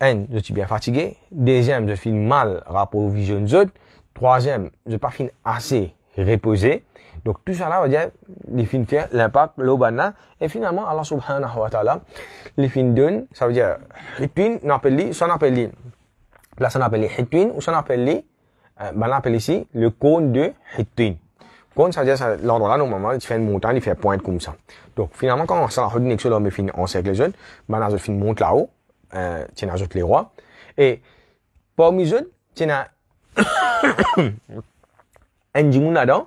Un, je suis bien fatigué. Deuxième, je finis mal rapport aux visions de Troisième, je pas fin assez reposé. Donc tout ça, cela veut dire, les fins faire l'impact, l'obana, et finalement Allah subhanahu wa ta'ala, les fins donne, ça veut dire, hitwin, on appelle li, son appelle Là, on appelle li hitwin, ou on appelle li, euh, ben on appelle ici le cône de hitwin. Cône, ça veut dire, l'endroit là, normalement, il fait une montagne, il fait pointe comme ça. Donc finalement, quand on s'en a redonné que l'homme fin en les jeune, ben on fait fin monte là-haut, euh, tiens, on les rois, et parmi eux, tiens, un jumeau là-dedans,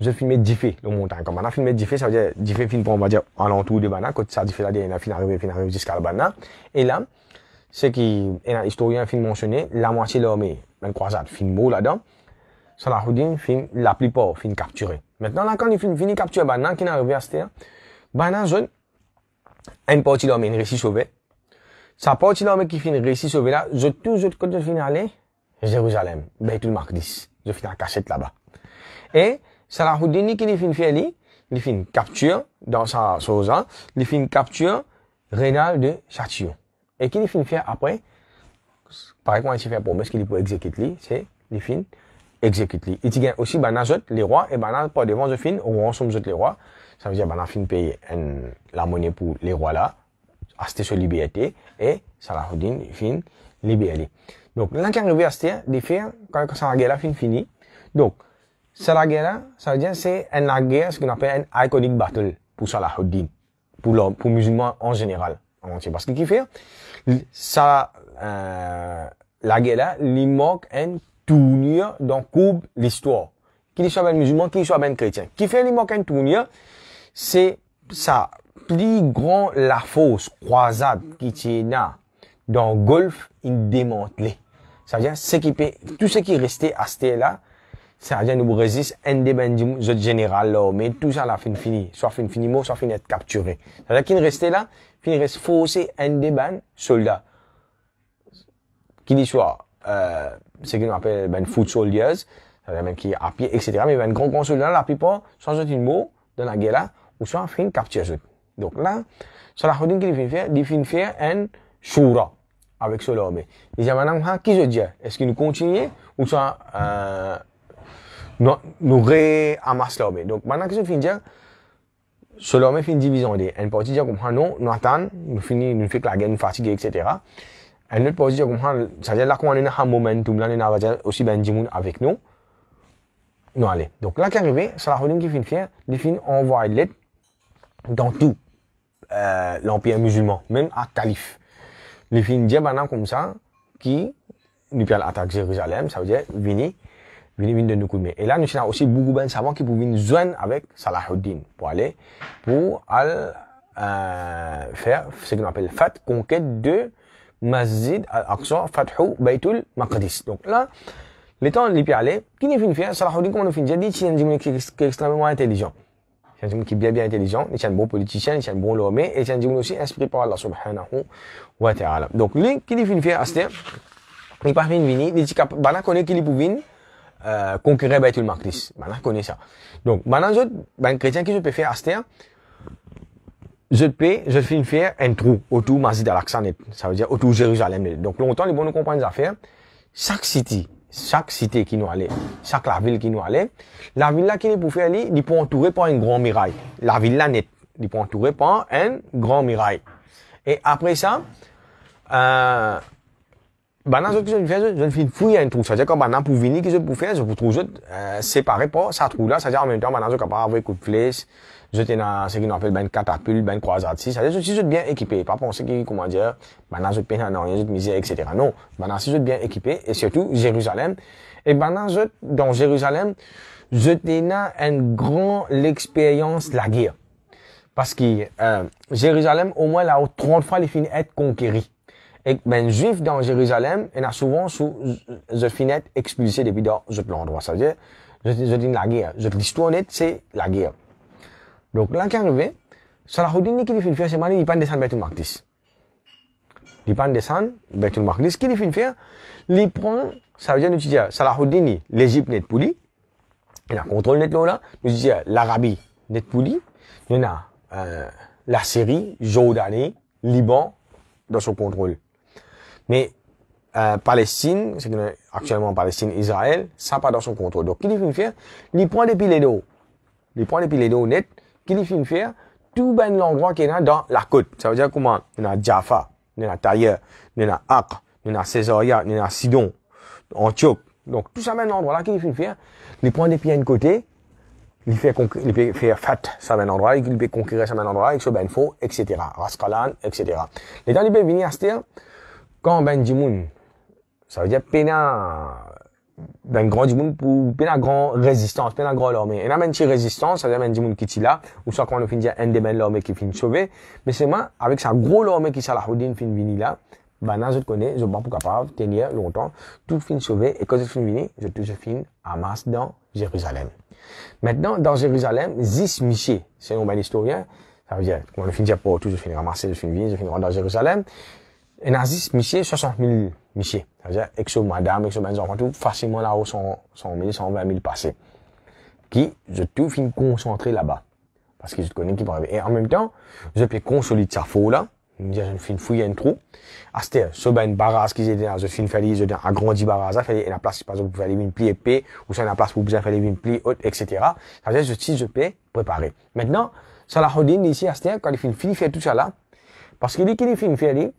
je filmais 10 faits le montant. Quand on a filmé 10 faits, ça veut dire 10 faits pour, on va dire, alentour de Bana, quand ça, 10 faits là, il y en a un film arrivé, fin arrivé jusqu'à le Bana. Et là, ce qui, a un historien film mentionné, la moitié de l'armée, même croisade, film mot là-dedans, Salahuddin, film, la plupart, film capturé. Maintenant, là, quand il film fini capturé Bana, qui est arrivé à cette Bana, jeune, une partie de l'armée, une réussi sauvée. Sa partie de l'armée qui finit réussi sauvée là, je je quand je finis aller, Jérusalem, Beitul Maqdis. Je finis à cachette là-bas. Et, Salahuddin qui fin fait lui, il fin capture dans sa sosa, il hein. fin capture Rénal de Chatillon. Et qui fin fait après, qu'on a il fait ce qu'il peut exécuter lui c'est il fin exécuter. Et Il y aussi ben les rois et ben pas devant le fin au on somme les rois. Ça veut dire ben fin payer la monnaie pour les rois là, acheter ce liberté et Salahuddin fin libéré. Donc là qui arrive à acheter, de quand ça la guerre fin fini. Donc la guerre ça veut dire c'est une guerre, ce qu'on appelle une iconic battle pour Salahuddin, pour l'homme, pour musulmans en général, en entier. Parce que qui fait, ça, euh, la guerre il manque un tournure dans courbe l'histoire. Qu'il soit un ben musulman, qu'il soit un ben chrétien. Qui fait, il manque un tournure, c'est ça, plus grand la fosse croisade qui tient là, dans le golfe, il démantelait. Ça veut dire, qui tout ce qui restait à ce là, sergent nous résiste, indépendant, zot général, là, mais tout ça, là, fin fini. Soit fin fini mort, soit fin être capturé. C'est-à-dire qu'il restait là, fin reste forcé, indépendant, soldat. Qui dit soit, euh, ce qu'on appelle, ben, foot soldiers, c'est-à-dire même qui à pied, etc. Mais ben, grand, grand soldat, la pas sans zot une mot dans la guerre là, ou soit fin capturé Donc là, c'est la holding qu'il fin faire, il fin faire un choura avec là Mais, il dit maintenant, qui je dis? Est-ce qu'il nous continue, ou soit, euh, réamassons l'homme. Donc maintenant qu'est-ce qu'on dire Ce l'homme fait une division des. Une partie dire comprend non, nous attend, nous finis nous fait la guerre, nous fatigue, etc. Une autre partie dire comprend, ça veut dire là qu'on est dans un momentum, là on a aussi ben monde avec nous. nous allez. Donc là qui arrivé, c'est la holding qui finit faire, les envoyer envoie l'aide dans tout euh, l'empire musulman, même à calife. Les fins dire maintenant comme ça, qui nous perd attaquer Jérusalem, ça veut dire venir vini vini de Et là, nous avons aussi beaucoup de ben savants qui pouvaient nous joindre avec Salahuddin pour aller, pour aller, euh, faire ce qu'on appelle fat, conquête de Masjid al-Aqsa, Fathou, Baytul, Maqdis. Donc là, les temps, les aller, qui n'est fini faire, Salahuddin, comme on l'a déjà dit, c'est un homme qui est extrêmement intelligent. C'est un homme qui est bien, bien intelligent, Il est un bon politicien, il est un bon lomé, et c'est un homme aussi inspiré par Allah subhanahu wa ta'ala. Donc, lui, qui est fini faire, à ce il n'est pas fini venir, il est capable, il connaît qu'il est pour venir, euh, Conquérir Baitul Maqdis. Maintenant, je connais ça. Donc, maintenant, je, ben, chrétien, qui je peux faire aster, je peux, je finis faire un trou autour Masjid al Ça veut dire autour Jérusalem. Donc, longtemps, les bons nous comprennent les affaires. Chaque city, chaque cité qui nous allait, chaque la ville qui nous allait, la ville qui est pour faire aller, il peut entourer par un grand mirail. La ville là nette, il peut entourer par un grand mirail. Et après ça, euh, maintenant, ce que je viens faire, une fouille à un trou. C'est-à-dire que maintenant, pour venir, que je peux faire, je peux trouver, euh, séparer pas ça trou-là. C'est-à-dire, en même temps, maintenant, je suis capable d'avoir un coup de flèche. Je suis dans ce qu'on appelle ben catapulte, ben croisade. C'est-à-dire, je suis bien équipé, pas penser que, comment dire, maintenant, je peine à rien, je suis misé, etc. Non. Maintenant, si je suis bien équipé, et surtout, Jérusalem. Et maintenant, dans Jérusalem, je tenais une grande expérience de la guerre. Parce que, euh, Jérusalem, au moins, là, 30 fois, il finit être conquérée. Et ben juif dans Jérusalem ils a souvent sous je finette, expulsé depuis dans cet endroits, Ça veut dire, je, dis la guerre. Je l'histoire net c'est la guerre. Donc là, qui est arrivé, Salahuddin qu'il dit faire, c'est mani, il pas descendre Bethel Maqdis. Il pas descendre Qu'est-ce Qui dit faire, il prend, ça veut dire, nous disons, Salahuddin, l'Égypte net pour lui, il a contrôle net là, nous disons, l'Arabie net pour lui, il y a, euh, la Syrie, Jordanie, Liban, dans son contrôle. Mais euh, Palestine, c'est actuellement Palestine, Israël, ça pas dans son contrôle. Donc, qu'il qu'il fait Il prend des piles d'eau. Il prend des piles d'eau net. qu'il finit fait faire Tout ben l'endroit qu'il y a dans la côte. Ça veut dire comment Il y a Jaffa, il y a Taïr, il y a Acre, il y a Césaria, il y a Sidon, Antiope. Donc, tout ça ben endroit là qu'il finit fait faire. Il prend des piles d'un côté. Il fait, fait faire fat, ça ben endroit, il peut conquérir ça ben endroit, il se ben faux, etc. Raskalan, etc. Les temps, il peut venir à quand ben du monde, ça veut dire pena ben grand du monde pour pena grand résistance, pena grand l'armée. Et là ben une résistance, ça veut dire ben du monde qui est là ou soit quand on finit un des l'homme l'armée qui finit sauver, mais c'est moi avec sa gros l'armée qui Salahoudin finit venir là. Ben là, je te connais, je pas capable de tenir longtemps, tout de sauver, et quand je finis, venir, je finis fin à masse dans Jérusalem. Maintenant, dans Jérusalem, Zis Miché, c'est un bon historien, ça veut dire, quand on finit pour tout, je finis ramasser, je finis je finis dans Jérusalem, un artiste Michier, 60 000 Michier. C'est-à-dire, ex madame, ex madame, on tout, facilement là-haut 100, 100 000, 120 000 passés. Qui, je tout fin concentré là-bas. Parce que je te connais qui arriver. Et en même temps, je peux consolider sa faux là. Je fais une fouille, un trou. Aster, euh, ce ben, barrage qu'ils étaient là, je fais une je un agrandi barrage, là, fallait, et la place, par exemple, pour faire une plie épais, ou ça, la place vous pour faire une plie haute, etc. Ça veut dire, je, si je peux préparer. Maintenant, ça, la hodine, ici, Aster, quand il fin fini faire tout ça là. Parce qu'il dit qu'il fin fait,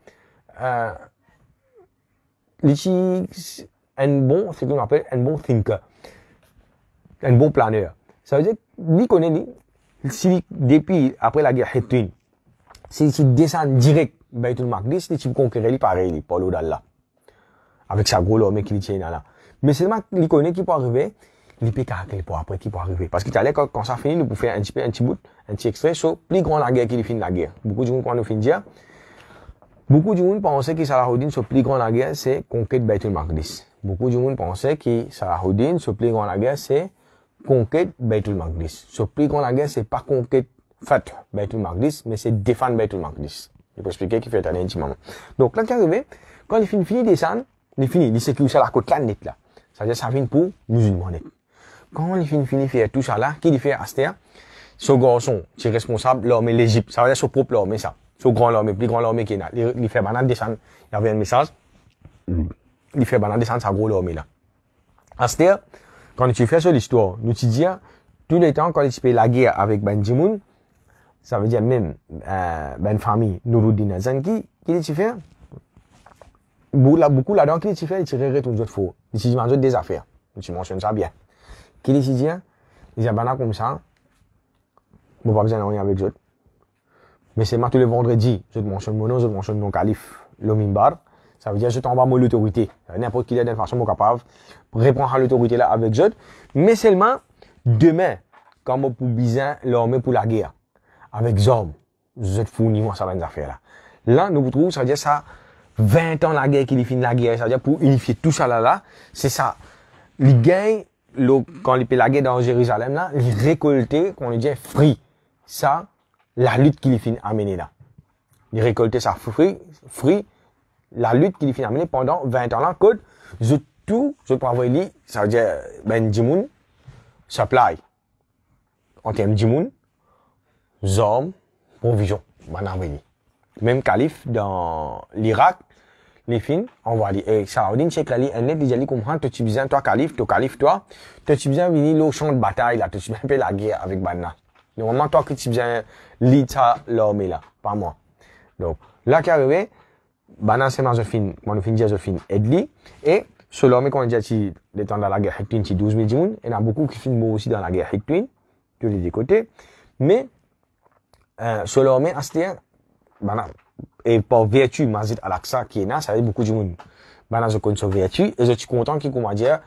li un bon ce qu'on appelle un bon thinker un bon planeur ça veut dire lui connaît lui si depuis après la guerre Hittin si tu descend direct Baitul Maqdis c'est ci conquérir pareil li Paulo d'Allah avec sa gros l'homme qui tient là mais seulement il connaît qui peut arriver il peut caractère, pour après qui peut arriver parce que tu quand, quand ça finit nous pouvons faire un petit un petit bout un petit extrait sur plus grand la guerre qu'il finit la guerre beaucoup de gens quand on finit dire Beaucoup de monde pensait que Salahuddin se plus grand la guerre, c'est conquête Baitul Maqdis. Beaucoup de monde pensait que Salahuddin se plus grand la guerre, c'est conquête Baitul Maqdis. Se plus grand la guerre, c'est pas conquête faite Baitul Maqdis, mais c'est défendre Baitul Maqdis. Je vous expliquer qu'il fait un intimement. Donc, là, est arrivé, quand il finit, de descendre, il finit, il s'est la côte là, net là. Ça veut dire ça vient pour musulmans Quand il finit, de faire tout ça là, qui dit fait Aster? Ce garçon, c'est responsable, l'homme l'Égypte. Ça veut dire, son propre l'homme, ça sur grand l'homme, plus grand l'homme qui est là. Il fait banane descend Il y avait un message. Il fait banane descendre ça gros l'homme là. À ce quand tu fais sur l'histoire, nous te dis, tout le temps, quand tu fais la guerre avec Benjamin, ça veut dire même, euh, ben famille, Nourouddin Azan, qui, qui tu fais? Beaucoup là-dedans, qui tu fais? Il tire tout de faux. Il tire un des affaires. Tu mentionnes ça bien. Qui tu dis? Il dit, banane comme ça, je pas besoin de rien avec autres. Mais c'est tous les vendredis. Je te mentionne mon nom, je te mentionne mon calife, l'omimbar. Ça veut dire, je t'en bas l'autorité. N'importe qui d'une façon, mon capable. Répondre à l'autorité là avec je. Mais seulement, demain, quand on pour Bizan l'homme pour la guerre. Avec Zom. Je te fournis, moi, ça va nous là. Là, nous vous trouvons, ça veut dire ça, 20 ans la guerre qui finit la guerre. Ça veut dire, pour unifier tout ça là, là, c'est ça. Les gains, quand les guerre dans Jérusalem là, les récolter, qu'on les dit free. Ça, la lutte qu'il finit mener là. Il récoltait sa fruit, fruit, la lutte qu'il finit mener pendant 20 ans là, code, je tout, je lui, ça veut dire, ben, dimoun, supply. En termes dimoun, hommes, provisions, ben, avenir. Même calife dans l'Irak, les fins, on va dire, et Saoudin, c'est que elle est déjà comprend, tu besoin, toi, calife, toi, calife, toi, tu besoin venir au champ de bataille, là, tu besoin la guerre avec Banna. Normalement, toi que tu viens, l'ita l'homme là, pas moi. Donc, là qui arrivé, bana c'est ma zofin, mon fin dia zofin edli, et sur l'homme qu'on dit, tu temps dans la guerre il y a 12 000 dimoun, il y en a beaucoup qui finissent aussi dans la guerre hectine, de les deux côtés, mais, euh, sur l'homme, astia, bana, et par vertu, mazit al-aqsa qui est là, ça veut dire beaucoup de monde. Bana, je connais sur vertu, et je suis content qu'ils à dire,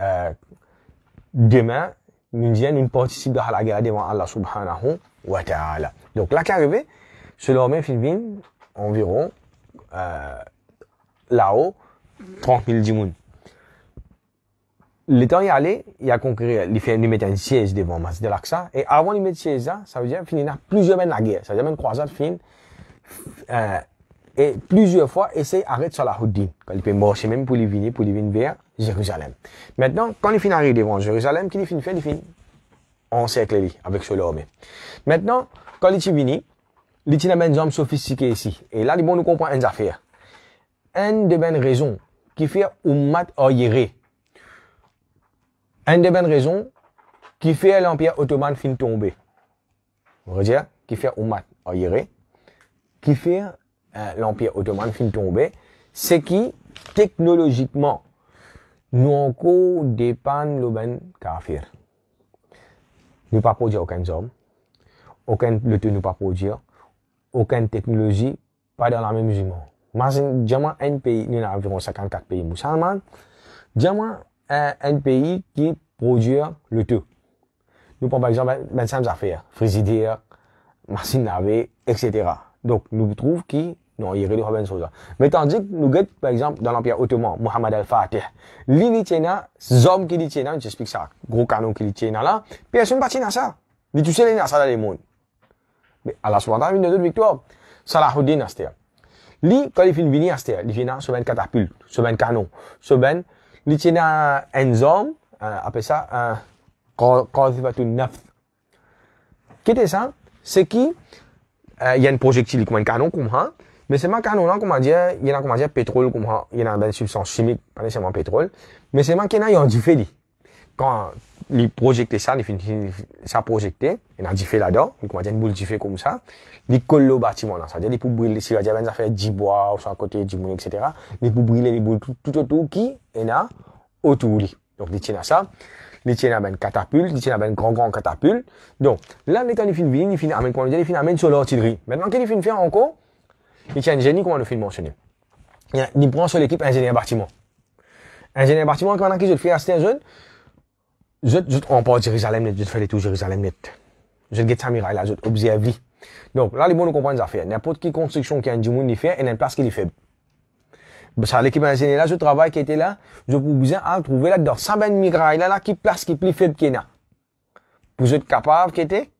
euh, demain, nous une participe à la guerre devant Allah subhanahu wa ta'ala. Donc, là qui arrivé, selon l'armée film environ, euh, là-haut, 30 000 Le temps est allé, il a conquis, il fait, il un siège devant Masjid aqsa et avant de mettre siège là, ça veut dire, qu'il y a plusieurs mènes la guerre, ça veut dire, une croisade fin euh, et plusieurs fois, essaye arrête Salahuddin, quand il peut marcher même pour les venir, pour les venir vers, Jérusalem. Maintenant, quand les finit d'arriver devant Jérusalem, qu'il les finit? fait, les en cercle avec ce l'homme. Maintenant, quand les finit les tina des hommes sophistiqués ici. Et là, les bon nous comprend une affaire. Une de bonnes raisons qui fait ou mat arriéré. Une des bonnes raisons qui fait l'Empire ottoman fin tomber. On va dire, qui fait un mat Qui fait euh, l'Empire ottoman fin tomber. C'est qui, technologiquement, nous nuoku le ben kafir. Ne pas produire aucun homme, aucun le tout ne pas produire, aucune technologie, pas dans la même jument. Mais un pays, nous avons environ 54 pays musulmans, diamant un, un pays qui produit le tout. Nous prenons par exemple 25 ben, ben, affaires, frigidaire, machine à laver, etc. Donc nous trouvons qu'il non, il y de des bonnes ça. Mais tandis que nous avons, par exemple, dans l'Empire ottoman, Mohamed Al-Fatih, l'île tiena, hommes qui dit je j'explique ça, gros canon qui dit tiena là, personne ne tient ça. Ni tu sais les ça dans les mondes. Mais Allah subhanahu wa ta'ala, une autre victoire. Salahuddin Aster. Lui, quand il finit venir Aster, il finit sur 24 catapulte, sur un canon, sur un, il tiena un homme, après ça, un, qadhifatun neuf Qu'est-ce que ça? C'est qui, euh, il y a un projectile comme un canon, comme, hein? Mais c'est ma canon là qu'on m'a dit, il y en a comme m'a dit pétrole, ça il y en a des substances chimiques, pas nécessairement pétrole. Mais c'est ma canon, il y a du Quand il projette ça, il finit ça projeté, il y en a du fait là-dedans, il commence dit une boule du fait comme ça, il colle au bâtiment là, c'est-à-dire il peut brûler, si la diabète ça fait du bois, ou sur un côté du monde, etc. Il peut brûler, il brûle tout, tout autour qui, il y en a autour lui. Donc il tient à ça li tien ben catapulte, li tien ben grand grand catapulte. Donc, là, ils il fini vini, il fin amen, quand il fin amen sur l'artillerie. Maintenant, quest finissent qu'il faire encore? il y a un génie comment le film mentionné. Il prend sur l'équipe ingénieur bâtiment. Ingénieur bâtiment, quand on a qui je le fais un jeune, je, je, on parle de Jérusalem net, je fais les tout Jérusalem net. Je guette Samira là, je observe lui. Donc, là, les bons nous comprennent les affaires. N'importe quelle construction qui qu'un Jimoun y fait, et n'importe place qu'il fait. Ça, l'équipe ingénieur là, je travaille qui était là, je vous besoin à ah, trouver là-dedans. Ça, ben, Mira, là, qui place qui est plus faible qu'il y a. Vous êtes capable qui était,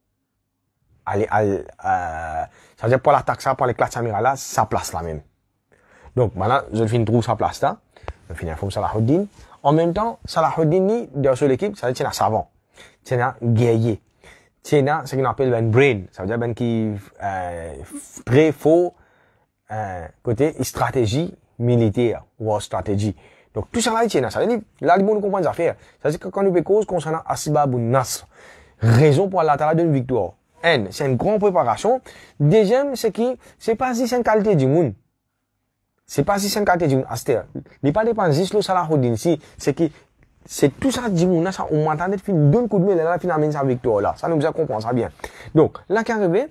aller, à, ça veut dire, pour l'attaque ça, pour les classes amirales, là, sa place là même. Donc, maintenant, je finis trouve sa place là. Je finis informe Salahuddin. En même temps, Salahuddin, ni, dans l'équipe, équipe, ça veut dire, c'est un savant. C'est un guerrier. C'est un, ce qu'on appelle ben brain. Ça veut dire, ben qui, euh, très faux, euh, côté stratégie militaire, ou stratégie. Donc, tout ça là, c'est un, ça veut dire, là, il faut comprendre les affaires. Ça veut dire que quand nous cause concernant Asibabou Nasr, raison pour l'attarder d'une victoire. N, c'est une grande préparation. Deuxième, c'est qui, c'est pas si c'est une qualité du monde. C'est pas si c'est une qualité du monde. Aster. Il pas dépend juste le salaire si, c'est qui, c'est tout ça du monde, ça, on m'entendait, fin, deux coup de main, là, fin, amène avec victoire, là. Ça nous a compris, ça bien. Donc, là, qui arrivé,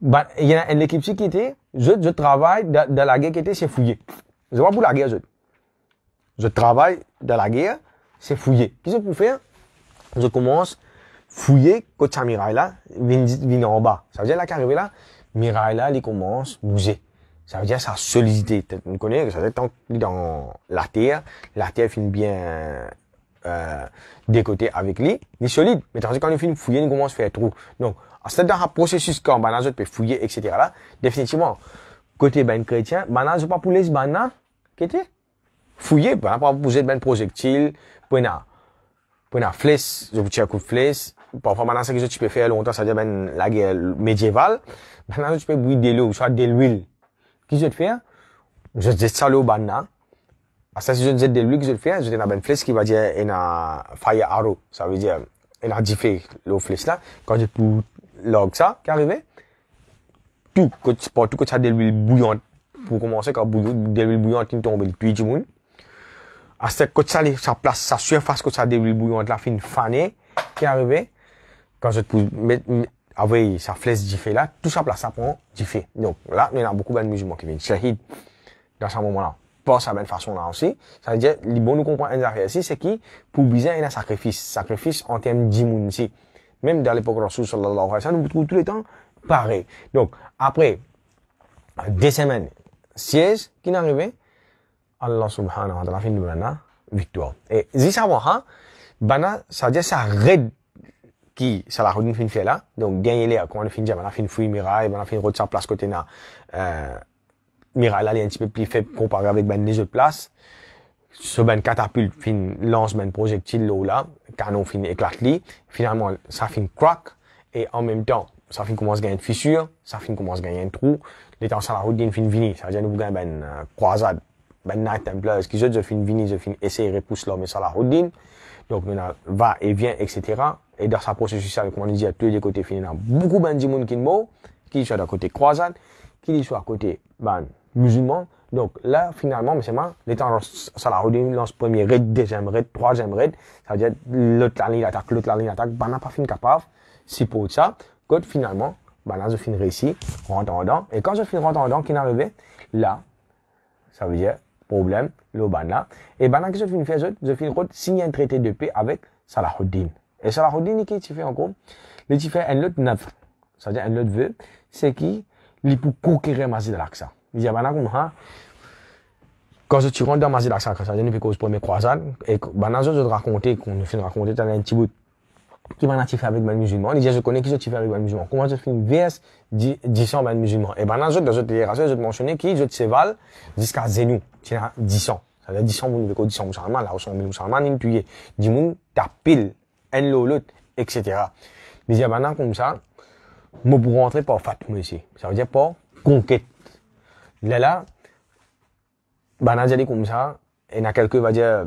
bah, il y a une équipe qui était, je, je travaille dans, dans la guerre qui était, c'est fouillé. Je vois pour la guerre, je. Je travaille dans la guerre, c'est fouillé. Qu'est-ce que vous faire? Je commence fouiller Kocha Miraila, vient en bas. Ça veut dire, là, qu'arrivé là, Miraila, il commence à bouger. Ça veut dire ça sa solidité. On connaît que ça veut dire, dans la terre, la terre finit bien, euh, décoté avec lui, il est solide. Mais tandis quand il finit fouiller, il commence à faire trou. Donc, c'est dans un processus quand ben, on peut fouiller, etc. Là, définitivement, côté ben chrétien, ben, on pas pour les ben, qu'était fouiller, ben, pas poser ben projectile, pour une, pour flèche, je vous tiens coup de flèche, Parfois, maintenant, performance que tu peux faire longtemps, ça veut dire, ben, la guerre médiévale. Maintenant, tu peux bouillir de l'eau, soit de l'huile. Qu'est-ce hein? ben, hein. que je fais? Je jette ça l'eau banana. À ça, si je jette de l'huile, qu'est-ce que je fais? Je dans une flèche qui va dire, une fire arrow. Ça veut dire, une a diffé l'eau flèche là. Quand je tout, log ça, qui arrivé. tout, que tu portes, tout quand tu as de l'huile bouillante. Pour commencer, quand de l'huile bouillante, il tombe, tuyau du monde. À ce que ça, sa place, sa surface que ça as de l'huile bouillante, la fin fanée, qui arrive, quand je te avait sa flèche d'y là, tout ça place pour d'y Donc, là, il y a beaucoup de musulmans qui viennent chahid dans ce moment-là. Pas sa même façon là aussi. Ça veut dire, les bons nous comprend ici, c'est qui, pour bizarre, il y a un sacrifice. Sacrifice en termes d'immunité. Même dans l'époque de Rasul sallallahu alayhi wa sallam, nous trouvons tous les temps pareil. Donc, après, deux semaines, siège, qui n'arrivait, Allah subhanahu wa ta'ala, fin de victoire. Et, dis ça, hein, bana, ça veut dire, ça raide qui la salarodun fin là. donc gain on a comment fin jama fin fui mira et ben fin retient place côté euh, là euh là il est un petit peu plus faible comparé avec ben les autres places ce ben catapulte fin lance ben projectile là là canon fin éclate finalement ça fin crack et en même temps ça fin commence à gagner une fissure ça fin commence à gagner un trou les temps salarodun fin vini ça veut dire nous gagnons ben euh, croisade ben night templars qui je fin vini je fin essayer repousse l'homme salarodun donc, maintenant, va et vient, etc. Et dans sa processus, comme on dit, à tous les côtés, finalement, beaucoup de gens qui sont qui sont d'un côté croisade, qui sont à côté, ben, musulmans. Donc, là, finalement, mais c'est moi, les ça la redevient dans premier raid, deuxième raid, troisième raid. Ça veut dire, l'autre la ligne attaque, l'autre la ligne attaque, ben, n'a pas fini capable. si pour ça que, finalement, ben, là, je finis réussi, rentre en dedans. Et quand je finis rentre en dedans, qui est là, ça veut dire, problème Lobana. Et pendant qu'ils ont fait je finis ont signe un traité de paix avec Salahuddin. Et Salahuddin, qui fait encore, il fait un autre neuf, c'est-à-dire un autre veut, c'est qui, il pour conquérir Masjid al-Aqsa. Il dit, maintenant, ah, comme ça, hein? quand tu rentres dans Masjid al aqsa ça c'est-à-dire, il fait une première croisade, et maintenant, je vais te raconter, qu'on fait raconter, tu un petit bout qui va fait avec les musulmans. Il dit, je connais qui je fais avec les musulmans. Comment je fais une VS musulmans? Et eh ben, dans je mentionné qui, je jusqu'à Zenou. C'est 10 ans. Ça veut dire 10 ans, vous n'avez 10 ans musulmans, là, t'as tapil, l'autre, etc. Mais comme ça, moi, pour rentrer par Fatma Ça veut dire par conquête. Là, là, ben, comme ça, et il y a quelqu'un va dire,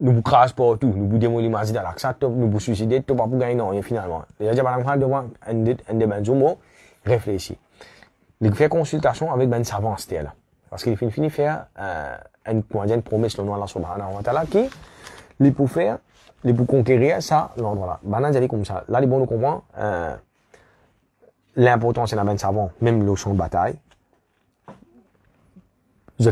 nous vous crash på tout, nous bu demoli masih nous laksa nous vous bu suicide tu, apa pun gaya non, finalement. Les gens parlent de moi, un des ben zomo, réfléchis. Il fait consultation avec ben savant là. Parce qu'il finit fini faire, euh, une, comment une promesse, le nom Allah subhanahu wa ta'ala, qui, les pour faire, les pour conquérir ça, l'ordre là. Ben, j'allais comme ça. Là, les bons nous comprennent, euh, l'importance c'est la ben savant, même le champ de bataille. The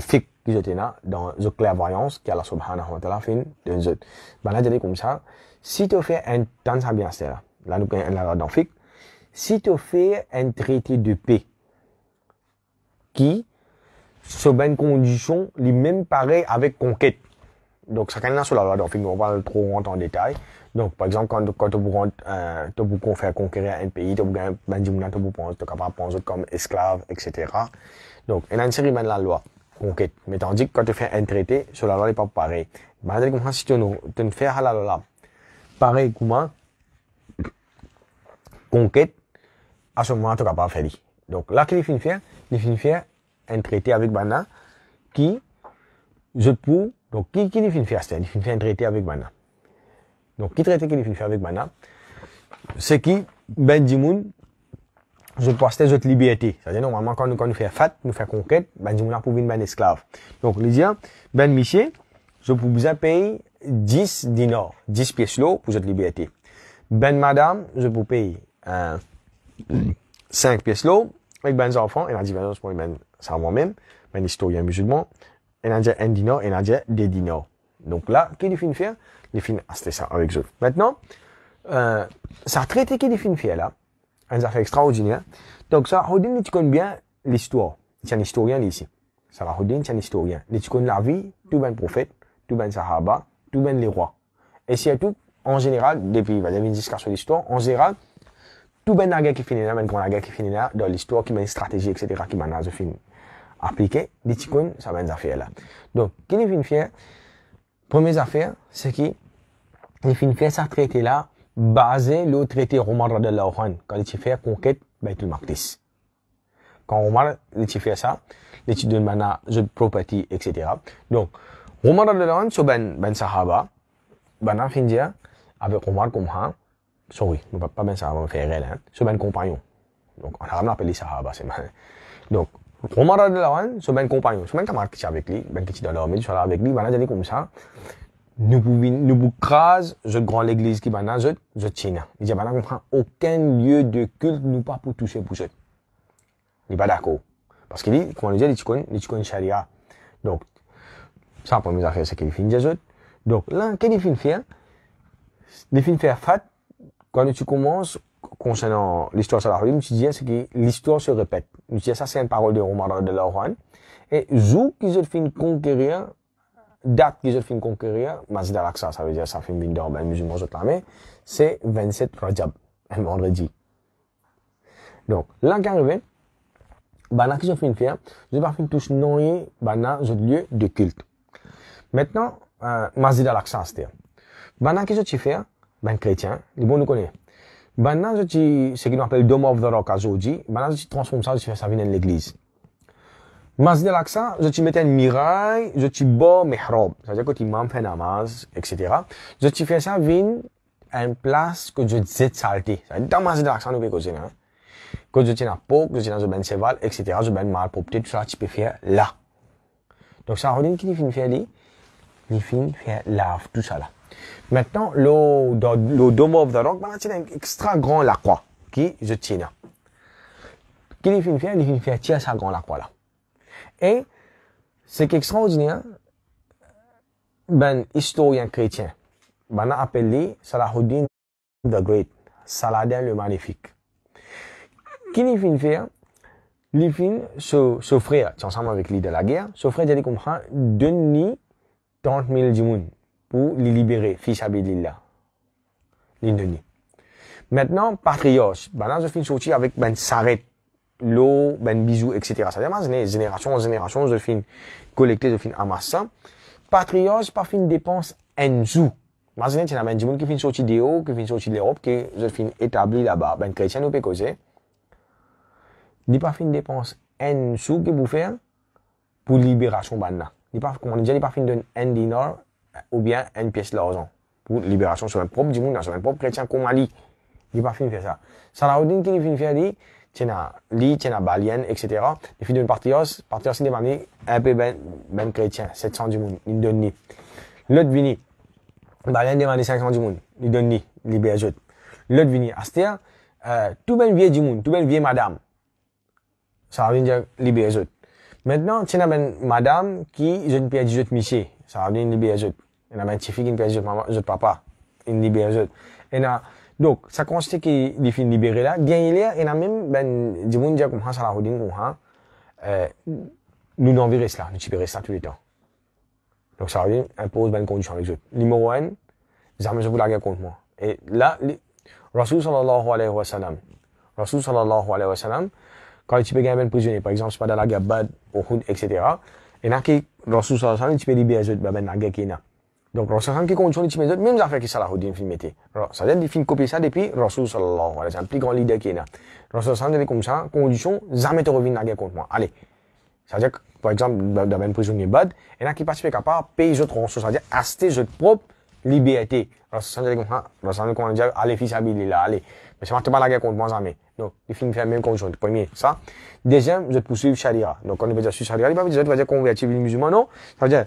se tena dans la clairvoyance qu'Allah subhanahu wa ta'ala fin dans eux. Ben là, j'ai comme ça, si tu fais un dans sa bien là, là nous la dans fic, si tu fais un traité de paix qui sous une ben condition les mêmes pareil avec conquête. Donc ça canne sur la loi d'Orphine, on va trop rentrer en détail. Donc par exemple quand quand tu vous euh, tu vous faire conquérir un pays, tu vous gagner ben tu vous prendre tu capable prendre comme esclave etc. Donc il y a une série la loi conquête. Mais tandis que quand tu fais un traité, cela n'est pas pareil. Bah, tu nous خاص fais là là là pareil comment conquête, à ce moment, tu n'as pas fait. Donc là, qu'il finit faire, il finit faire un traité avec Bana qui, je pour, donc qui, qui finit faire ça, il finit faire un traité avec Bana. Donc qui traité qu'il finit faire avec Bana, c'est qui, Benjamin. Je zot pasteur, votre liberté. Ça veut dire normalement, quand nous, quand nous fait fat, nous faisons conquête, ben, bah, dis là pour venir ben esclave. Donc, lui dire, hein, ben, monsieur, je peux vous payer 10 dinars, 10 pièces l'eau pour votre liberté. Ben, madame, je vous payer, euh, 5 pièces l'eau, avec ben, enfants, elle a dit, ben, c'est ben, ça moi-même, ben, historien musulman, elle a dit un dinar, elle a dit des dinars. Donc là, qu'est-ce qu'il finit faire? Il finit, ah, c'était ça, avec eux. Maintenant, euh, ça a traité qu'il finit faire, là? un affaire extraordinaire. Donc, ça, Houdin, tu connais bien l'histoire. C'est un historien ici. Salah Houdin, c'est un historien. Tu connais la vie, tout ben prophète, tout ben sahaba, tout ben les rois. Et surtout, en général, depuis, va une discussion l'histoire, en général, tout ben la guerre qui finit là, ben grand la guerre qui finit là, dans l'histoire, qui met une stratégie, etc., qui mène à ce film appliqué, des ticounes, ça va affaire là. Donc, qu'est-ce qu'il vient faire? Première affaire, c'est qu'il vient faire sa traité là, basé le traité Omar la anhu quand il fait conquête al Maqdis. Quand Omar il fait ça, il donne maintenant the property etc. Donc Omar la anhu c'est ben ben sahaba ben finja avec Omar comme ha sorry, pas ben sahaba fait frère hein, c'est ben compagnon. Donc on a appelé sahaba c'est mal. Donc Omar la anhu c'est ben compagnon, c'est ben camarade qui avec lui, ben qui dans l'armée, so avec lui, ben dit comme ça nous pouvons, crase, je grand l'église qui banane, je, je tiens. Il dit, banane, on aucun lieu de culte, nous pas pour toucher pour eux. Il est pas d'accord. Parce qu'il dit, quand on dit, il dit, il charia. Donc, ça, pour première faire, c'est qu'il finit des Donc, là, qu'est-ce qu'il faire Il finit faire fat. Quand tu commences, concernant l'histoire de la rue tu dis, c'est que l'histoire se répète. Tu dis, ça, c'est une parole de Omar de Laurent. Et, Zou, qu'ils ont fini conquérir date qu'ils ont conquérir, Masjid al-Aqsa, ça veut dire ça fait une d'or, ben musulmans ont l'armée, c'est 27 Rajab, un vendredi. Donc, l'an qui arrive, bana ben, qu'ils ont fini de faire, je vais faire touche noyé, bana, ben, j'ai lieu de culte. Maintenant, euh, Masjid al-Aqsa, c'est-à-dire, bana ben, qu'ils ont fait, ben chrétien, les bons nous connaissent. Bana, je dis, ce qu'on appelle Dome of the Rock, aujourd'hui, bana, je transforme ça, je fais ça venir de l'église. Masjid al je t'y mettais un miraille, je t'y mes robes, C'est-à-dire que tu m'en fais namaz, etc. Je t'y fais ça, vine, à une place que je t'y de saleté. Dans Masjid al-Aqsa, nous, quelque chose, hein. Que je tiens à peau, que je tiens à ben cheval, etc. Je ben mal pour peut-être, tout ça, tu peux faire là. Donc, ça, on dit, qu'il finit faire lui, il finit faire lave, tout ça là. Maintenant, le, dans, le Dome of the Rock, ben, c'est un extra grand lacroix, qui je tiens là. qu'il finit faire, il finit faire tirer ça grand la là. Et c'est extraordinaire, hein, ben, historien chrétien, ben, appelé Salahuddin the Great, Saladin le Magnifique. Qui lui fin faire? fait fin frère, ensemble avec lui de la guerre, ce frère, j'allais comprendre, donne-lui 30 000 djimoun, pour les libérer, fils Abidillah. Les Maintenant, patriote. ben, là, je fin sorti avec, ben, Saret, l'eau, ben bisous, etc. Ça demande des génération en génération je fin collecter je fin amassés. Patriote, par fin dépense, un jour. Imaginez, il y a des gens qui fin sorti de haut, qui fin sorti de l'Europe, qui fin établi là-bas. Ben, chrétien ou pécosé. Ni pas fin dépense, un sou que vous faites pour libération banna. Ni pas, comme on dit, ni pas fin d'un un dinar ou bien une pièce d'argent pour libération sur un propre du monde, sur un propre chrétien comme Ali. Ni pas fin faire ça. Ça l'a routine qu'il vient faire dit, tjena Lee, tjena Balien, etc. Et puis de partios, partios ini un peu ben ben chrétien, 700 du monde, il donne ni. L'autre vini, Balien demande 500 du monde, il donne ni, il autres. L'autre vini, astia, euh, tout ben vieux du monde, tout ben vieux madame. Ça veut dire il autres. Maintenant, tjena ben madame qui je ne pierre du monsieur, ça veut dire il y Et la ben tifi qui ne pierre du papa, il bergeut. Et là, donc, ça constate les fait libérées là. Bien, il y a, il a même, ben, du monde, comme ça, la holding, ou, hein, euh, nous n'enverrons cela, nous libérer cela tout le temps. Donc, ça revient impose, ben, conditions, condition avec les autres. Numéro un, les je vous la contre moi. Et là, Rasoul Rasul sallallahu alayhi wa sallam, Rasul sallallahu alayhi wa sallam, quand il peux gagner ben, prisonnier, par exemple, c'est pas dans la guerre Bad, Uhud, etc., et là, qui, Rasoul sallallahu alayhi wa sallam, tu libéré, libérer les autres, ben, ben la guerre qu'il y a. Donc, Rasul qui continue de mettre même affaire que Salahuddin film était. Ça veut dire qu'il copier ça depuis Rasul sallallahu alayhi c'est un plus grand leader qui est là. Rasul Sallam dit comme ça, condition, jamais te reviens à contre moi. Allez. Ça veut dire que, par exemple, dans une prisonnier bad, il y en a qui participent à part, payer les autres ressources, ça veut dire acheter leur propre liberté liberté. Rasul sallallahu dit comme ça, Rasul sallallahu dit, allez, fils là. allez. Mais c'est pas la guerre contre moi, jamais. Donc, les films fait la même condition. Premier, ça. Deuxième, je poursuivre Sharia. Donc, quand on veut dire suivre Sharia, il va dire, je vais dire convertir les musulmans, non? Ça veut dire,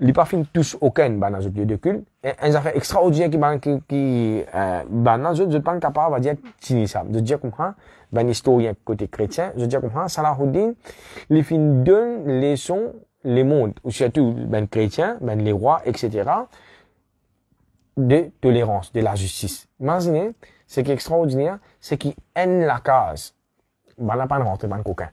Les pas fin touche aucun lieu de culte. Un affaire extraordinaire qui ban qui qui euh, ba nan pas capable va dire tini ça. De dire comprend ban historien côté chrétien, je dire comprend Salahuddin ça, fin donnent leçon les mondes, ou surtout ben chrétien, ben les rois etc. de tolérance, de la justice. Imaginez, ce qui est extraordinaire, c'est qui haine la case. Ben là pas rentrer ban coquin.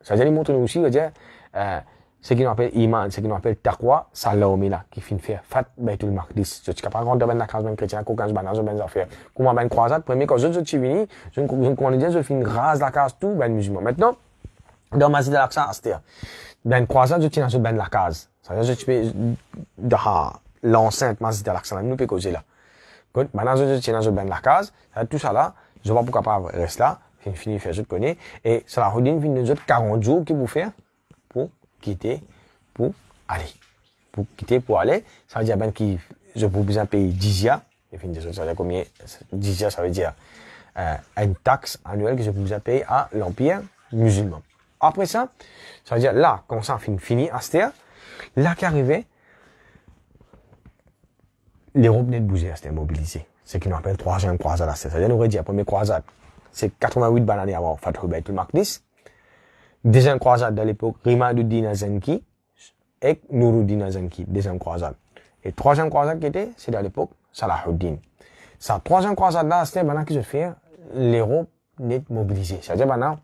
Ça veut dire il montre aussi e, ce qui nous appelle iman, ce qui nous appelle taqwa, ça l'a qui finit faire fat baitul ben, maqdis. Je suis capable de rentrer dans la case même chrétien, qu'on casse ben, dans les affaires. Comment ben croisade, premier quand je suis venu, je ne connais bien, je finis rase la case tout, ben musulman. Maintenant, dans Masjid al-Aqsa, c'était, ben croisade, je tiens dans ben la case. Ça veut dire, je suis dans l'enceinte Masjid al-Aqsa, nous peut causer là. Quand, maintenant, je tiens dans ben la case, tout ça là, je vois pourquoi pas rester là, fini faire, je te connais, et Salahuddin finit nous autres 40 jours qui vous faire, quitter pour aller. Pour quitter pour aller, ça veut dire ben qui je peux bien payer 10 ya, et ça veut dire combien 10 ya, ça veut dire euh, une taxe annuelle que je peux bien payer à l'empire musulman. Après ça, ça veut dire là, quand ça fin, fini, Astéa, là qui arrivait, l'Europe venait de bouger, c'était mobilisé. C'est qu'on appelle troisième croisade, Ça veut dire nous aurait dit la première croisade, c'est 88 bananes avant Fatou le Maqdis, deuxième croisade de l'époque, Rimaduddin Zenki et Nuruddin Zenki, deuxième croisade. Et troisième croisade qui était, c'est à l'époque Salahuddin. Sa troisième croisade là, c'était maintenant que je fais, l'Europe n'est mobilisée. C'est-à-dire maintenant,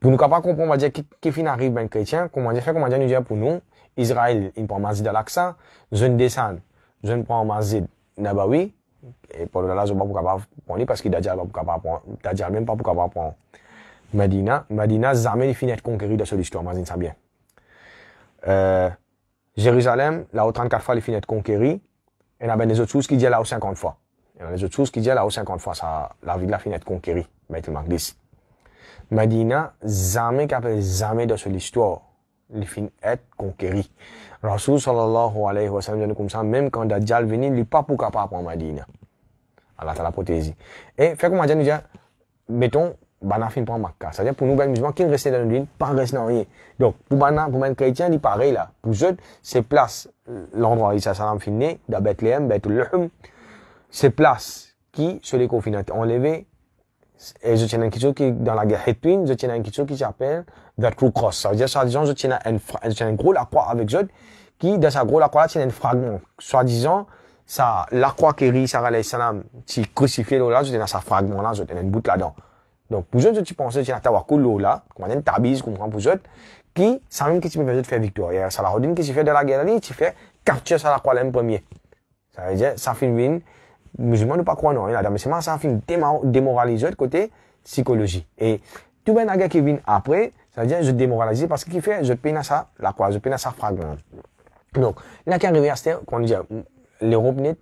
pour nous capables comprendre, on va dire, qui fin arrive, ben, chrétien, comment dire, comment dire, nous dire pour nous, Israël, il prend Mazid à l'accent, descends, je ne prend Mazid, Nabawi, et pour le là, je ne pas pour capable prendre, parce qu'il a déjà même pas pour capable prendre. Madina, Madina jamais il finit être conquérie dans seule histoire, vous bien. Euh, Jérusalem, là où 34 fois il finit être conquérie, et là, ben, les autres choses qui disent là au 50 fois. Il y a des autres choses qui disent là au 50 fois, ça, la ville la finit être conquérie, Beit al-Maqdis. Medina, jamais capable, jamais dans cette histoire, il finit être conquérie. Rasul sallallahu alayhi wa sallam, comme ça, même quand Dajjal vient, il n'est pas pour capable en Medina. Allah t'a la prothésie. Et, fait ma dit, mettons, bana fin prend makka. C'est-à-dire pour nous, ben, musulmans, qui restent dans l'une pas rester dans rien. Donc, pour bana, pour ben chrétien, il pareil, là. Pour eux, c'est place, l'endroit où Isa Salam finit, dans Bethléem, Bethlehem, c'est place qui, sur les confinants, enlevé, et je tiens quelque chose qui, dans la guerre Hetwin, je tiens quelque chose qui s'appelle The True Cross. Ça veut dire, soi-disant, je tiens un, je tiens un gros la croix avec eux, qui, dans sa gros la croix, là, tient un fragment. Soi-disant, ça, la croix ça Sarah alayhi salam, qui crucifié, là, je tiens un fragment, là, je tiens une bout là-dedans. Donc, pour eux, tu penses, tu as un Lola, comme un tabiz, comment pour eux, qui, sans même que tu me faire victoire. Ça la qui se fait de la guerre, tu fait capture ça la croix le premier. Ça veut dire, ça fait une, musulman ne pas croire non, là, mais c'est moi, ça fait démoraliser de côté psychologie. Et, tout ben, la qui vient après, ça veut dire, je démoralise parce qu'il fait, je peine à ça, la croix, je peine à ça fragment. Donc, là, qui arrive à ce qu'on dit, l'Europe n'est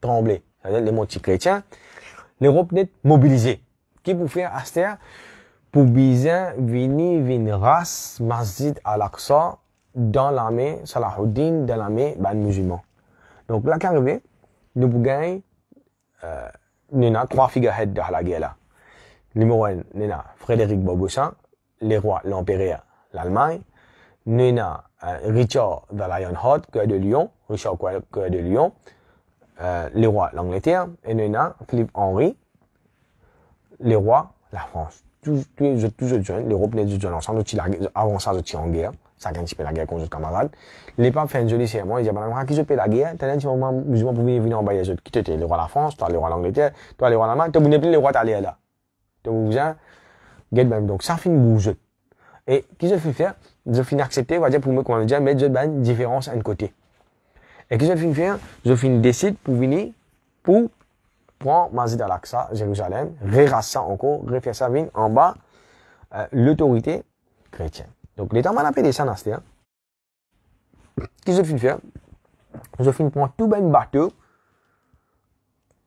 tremblée. C'est-à-dire, les motifs chrétiens, l'Europe n'est mobilisée qui pou fè aster? Pou bizan vini vin ras masjid al-Aqsa dan la men Salahuddin, dans la men ban musulman. Donc là karibè, nou pou gany euh, nena 3 figahed la guerre là. Numéro nous nena Frédéric Barbossa, le roi, l'empéreur, l'Allemagne. Nena euh, Richard de Lionheart, cœur de Lyon, Richard cœur de Lyon, euh, le roi, l'Angleterre. Et nena Philippe Henry, les rois, la France, tous, les jeunes, les rois n'est du jeune ensemble, avant ça, je en guerre, ça a un la guerre contre les camarades. Les papes font une jolie serment, ils disent madame, qui je paie la guerre, t'as un petit moment musulman pour venir, en bas des autres. Qui t'étais, les rois de la France, toi, les rois d'Angleterre, toi, les rois d'Allemagne, t'as voulu les rois d'aller là. T'as voulu, get même. Donc, ça finit bouger. Et, qui je fais faire? Je finis accepter, on va dire, pour me, comment dit, mais je ban différence à un côté. Et qu'est-ce que je finis faire? Je finis décide pour venir, pour prend Mazid al-Aqsa, Jérusalem, rérassa encore, refait en bas, euh, l'autorité chrétienne. Donc l'État appelé des sanastères, hein. qu'est-ce que je finis faire Je finis de prendre tout ben bateau,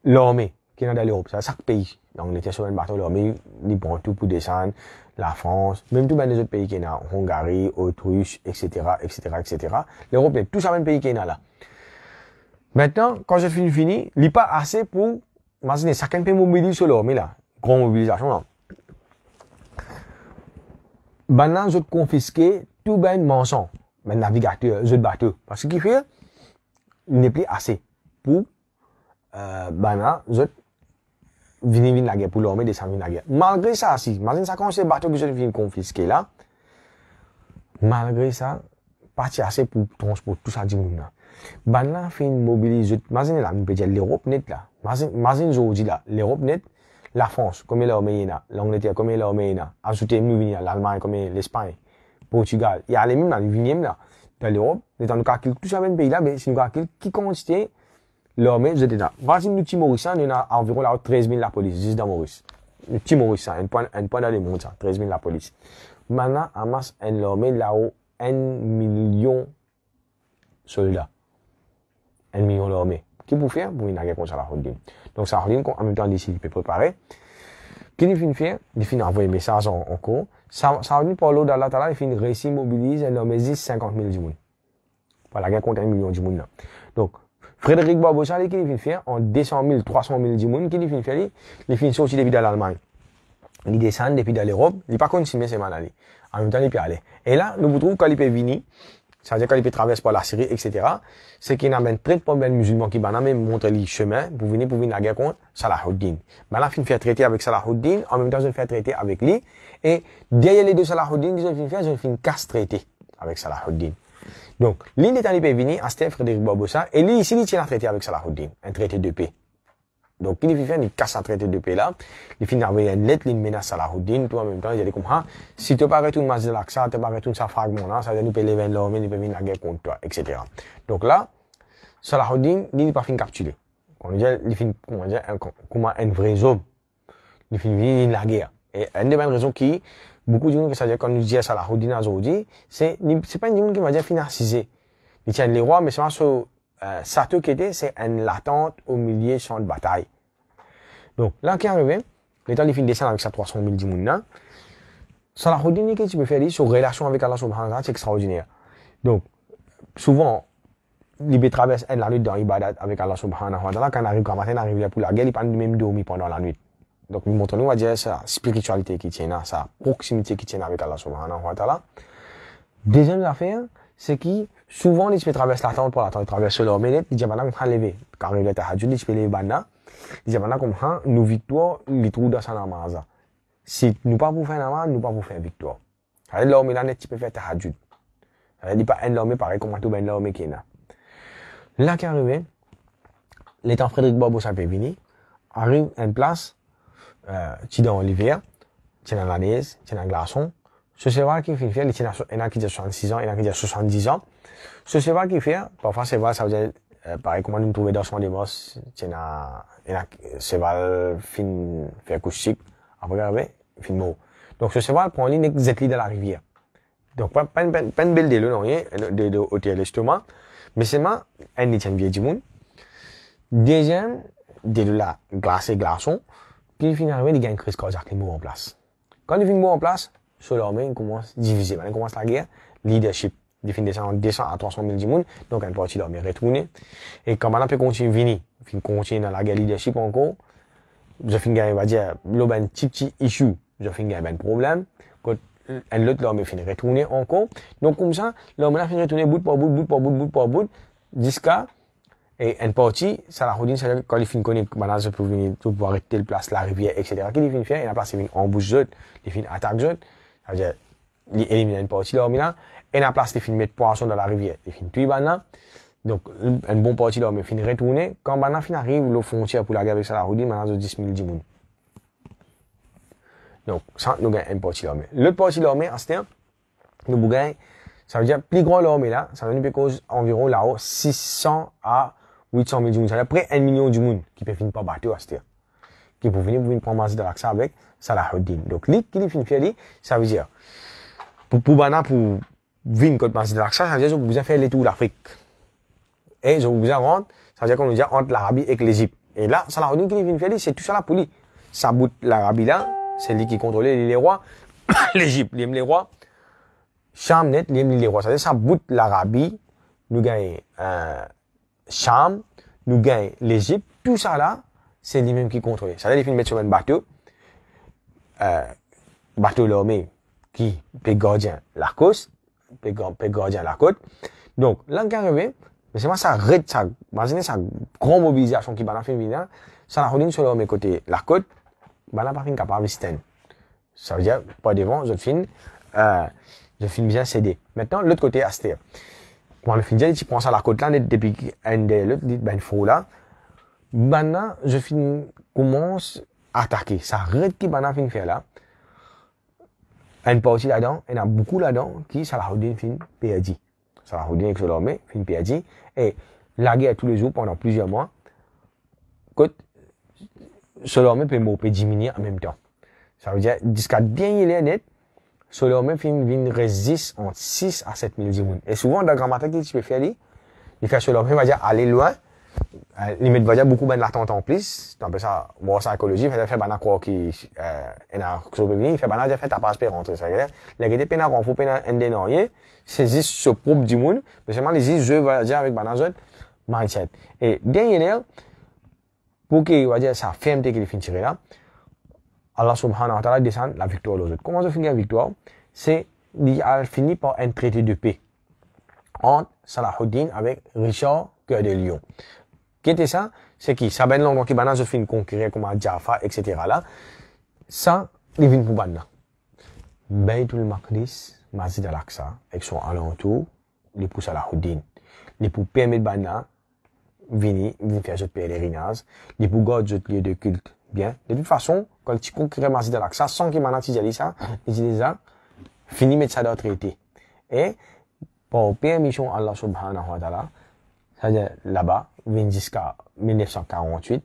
l'armée qui est dans l'Europe, c'est chaque pays. Donc l'État sur un bateau, l'armée, ils prend tout pour descendre, la France, même tout ben les autres pays qui sont là, Hongrie, Autriche, etc., etc., etc. L'Europe, est tout ça même pays qui est là. Maintenant, quand je finis fini, il n'est pas assez pour maintenant, chacun peut mobiliser sur l'homme, là. Grande mobilisation, là. Maintenant, je confisquées, tout ben mensonge, ben navigateur, je bateau. Parce qu'il fait, il n'est plus assez pour, euh, maintenant, je venir venir la guerre pour l'homme et descendre la guerre. Malgré ça, si, imaginez, ça, quand c'est bateau qui vient confisquer, là, malgré ça, pas assez pour transporter tout ça, dit là. Banla fiind mobilizat, ma zine la, pe l'Europe net la, mazin zine zoji la, l'Europe net, la France, comme elle est Omeïna, l'Angleterre, comme elle est Omeïna, ajouter Muvina, l'Allemagne, comme l'Espagne, Portugal, il y a les mêmes dans le 20 là, dans l'Europe, mais dans le cas qu'il touche à même pays là, mais c'est nous cas qui consiste l'armée, vous êtes là. Vas-y, nous, Maurice on a environ là, 13000 la police, juste dans Maurice. Le Timoricien, un point, un point dans le monde, ça, 13 la police. Maintenant, Hamas, en l'armée là-haut, un million soldats un million d'hommes. Qui peut faire Pour une guerre contre la Donc, ça revient qu'en même temps, d'ici, il peut préparer. Qu'il finit faire Il finit envoyer un message en, cours. Ça revient par l'eau d'Allah, il finit réussir, mobiliser, il mobilise 50 000 du Pour la guerre contre un million du Donc, Frédéric Barbosa, qui finit faire En 200 000, 300 000 qu'est-ce qui finit faire Il finit sortir depuis l'Allemagne. Il descend depuis l'Europe. Il n'est pas consommé, c'est mal allé. En même temps, il peut aller. Et là, nous vous trouvons qu'il peut venir. Ça à dire qu'il peut traverser par la Syrie, etc. C'est qu'il amène très peu de musulmans qui même montrent les chemins pour venir, pour venir à la guerre contre Salahuddin. Ben là, fait faire traiter avec Salahuddin, en même temps, ils faire traiter avec lui. Et derrière les deux Salahuddin, ils ont fait, ils ont une casse traité avec Salahuddin. Donc, l'île est en à venu, Frédéric Barbossa, et lui, ici, il tient à traiter avec Salahuddin, un traité de paix. Donc, il vient, il casse la traité de paix là. Il finit avec une lettre, il menace Salahuddin. Tout en même temps, il dit comme, ah, si tu pas une masse de aqsa tu pas tout sa fragment là, ça veut dire, nous peut lever l'homme, ils peut venir la guerre contre toi, etc. Donc là, Salahuddin, il n'est pas fini capturer. On dit, il finit, comment dire, comment un vrai homme. Il finit la guerre. Et une des bonnes raisons qui, beaucoup de gens qui savent quand nous disons Salahuddin aujourd'hui, c'est, c'est pas une gens qui va dire finir Il tient les rois, mais c'est pas euh, Sato Kété, c'est une latente au milieu sans champ de bataille. Donc, là, qui est arrivé, l'État, il finit descendre avec sa 300 000 dimouna. Salahuddin, qu'est-ce que tu peux faire, sur relation avec Allah subhanahu wa ta'ala, c'est extraordinaire. Donc, souvent, il traverse la nuit dans l'ibadat avec Allah subhanahu wa ta'ala. Quand il arrive le matin, arrive là pour la guerre, même dormi pendant la nuit. Donc, il montre nous, va dire, sa spiritualité qui tient là, sa proximité qui tient avec Allah subhanahu wa ta'ala. Deuxième affaire, c'est qui souvent, ils peuvent traverser la tente pour la tente, traverser leur mérite, ils disent, maintenant, va lever. car il était hajjud, ils peuvent lever banna. Ils disent, maintenant, comprend, nos victoires, les trous dans sa namaza Si nous pas pour faire namaz, nous pas pour faire victoire. Alors, il mérite, tu peux faire tahajjud. il dit pas un mais pareil, comme tout ben l'armée qui est là. Là, qui arrive, l'état Frédéric Bobo ça peut venir arrive en place, euh, tu dans l'hiver, tu dans la neige, tu dans le glaçon, ce cheval qui fait, il y en a qui ont 66 ans, il y en a qui ont 70 ans. Ce cheval qui fait, parfois, ce cheval, ça veut dire, euh, pareil, comment nous trouver dans son dimanche, il y en a, il y en a, cheval, fin, fait couche chic, après, regardez, fin mot. Donc, ce cheval prend ligne exactement de la rivière. Donc, pas, pas, pas, pas une belle délo, non, rien, de, de, hôtel, l'estomac. Mais moi un, il tient du monde. Deuxième, délo là, glacé, glaçon. Puis, finalement, il gagne crise cardiaque, il meurt en place. Quand il finit en place, sur l'armée, commence à diviser. Maintenant, commence la guerre, leadership. Ils descend 200 à 300 000 personnes. Donc, une partie de l'armée retournée. Et quand maintenant, peut continuer à venir, fin continuer dans la guerre leadership encore, je finis, va dire, a un ben, petit, petit issue. Je finis, un problème. Quand un l'autre, l'homme finit retourner encore. Donc, comme ça, l'homme finit retourner bout par bout, bout par bout, bout par bout, jusqu'à, et une partie, ça la c'est-à-dire quand ils finissent connaître, maintenant, je peux venir, tout pouvoir arrêter le place, la rivière, etc. Qu'est-ce finit finissent faire? Et la place, ils finissent bouche d'autres, ils finissent attaquer d'autres. C'est-à-dire, il éliminent une partie de l'homme là, Et la place, ils de mettre poisson dans la rivière. Ils e finissent tuer banan. Donc, une bonne partie de l'homme finit retourner. Quand banan finit arrive, le frontière pour la guerre avec Salahoudi, maintenant, ils 10 000 10 Donc, ça, nous gagnons une partie de l'armée. L'autre partie de l'homme, en ce temps, nous gagnons, ça veut dire, plus grand l'homme là, ça veut dire, cause environ là-haut, 600 à 800 000 du cest à dire, près un million de qui peut finir par battre, à ce temps qui pour venir pour une prendre de l'accès avec Salahuddin. Donc, lui, qui fin faire, ça veut dire, pour, pour Bana, pour venir contre de l'axe, ça veut dire, que vous avez fait le tour d'Afrique. Et je vous rentrer, ça veut dire qu'on nous dit entre l'Arabie et l'Égypte. Et là, Salahuddin qui fin faire, c'est tout ça là pour lui. Ça bout l'Arabie là, c'est lui qui contrôlait les rois, l'Égypte, lui aime les rois. Cham net, lui aime les rois. Ça veut dire, ça bout l'Arabie, nous gagne, euh, Cham, nous gagne l'Égypte, tout ça là, lui-même qui qui ça Ça la li fin met un bateau, euh, batou qui ki pe gardyen la kos, ça pe gardyen la ça ça sa mobilisation qui va ça gran mobilizasyon ça côté ça la hodin bah, ça lorme kote la kote, banan ça fin à Ça Sa vè diya, pas devant le film. euh, maintenant l'autre côté la côte, là, dit ben fou là. Bana, je fin commence à attaquer. Ça arrête qui Bana fin faire là. Elle a une partie là-dedans, il a beaucoup là-dedans qui, ça va fin perdu. Ça fin Et la guerre tous les jours pendant plusieurs mois. Quand Solomé peut diminuer en même temps. Ça veut dire, jusqu'à bien est net, Solomé fin, fin résiste en 6 à 7 000 Et souvent, dans la que tu peux faire, il fait va dire, loin, euh, limit vaja beaucoup ben l'attente en plus t'as plus ça bon ça écologie fait fait bana quoi qui euh, que na so bini fait bana fait pas passe pour rentrer ça les gueule pena qu'on faut pena endenoyer c'est juste ce peuple du monde mais seulement les vais vaja avec bana zone mindset et dernier pour que vaja ça ferme te qu'il finisse là Allah subhanahu wa ta'ala descend la victoire aux autres comment ça finit la victoire c'est il a fini par un traité de paix entre Salahuddin avec Richard Cœur de Lion qui était ça C'est qui Ça ben l'endroit qui bana je fin conquérir comme à Jaffa, etc. là. Ça, il vient pour banana. Baitul Maqdis, Mazid al-Aqsa, avec son alentour, les pousse à la Houdine. Les pour permettre bana venir, venir faire ce pèlerinage, les pour garder ce lieu de culte. Bien. De toute façon, quand tu conquérir Mazid al-Aqsa, sans qu'il m'en dit ça, les dit ça, fini mettre ça dans été Et, pour permission Allah subhanahu wa ta'ala, c'est-à-dire là-bas, vin 1948,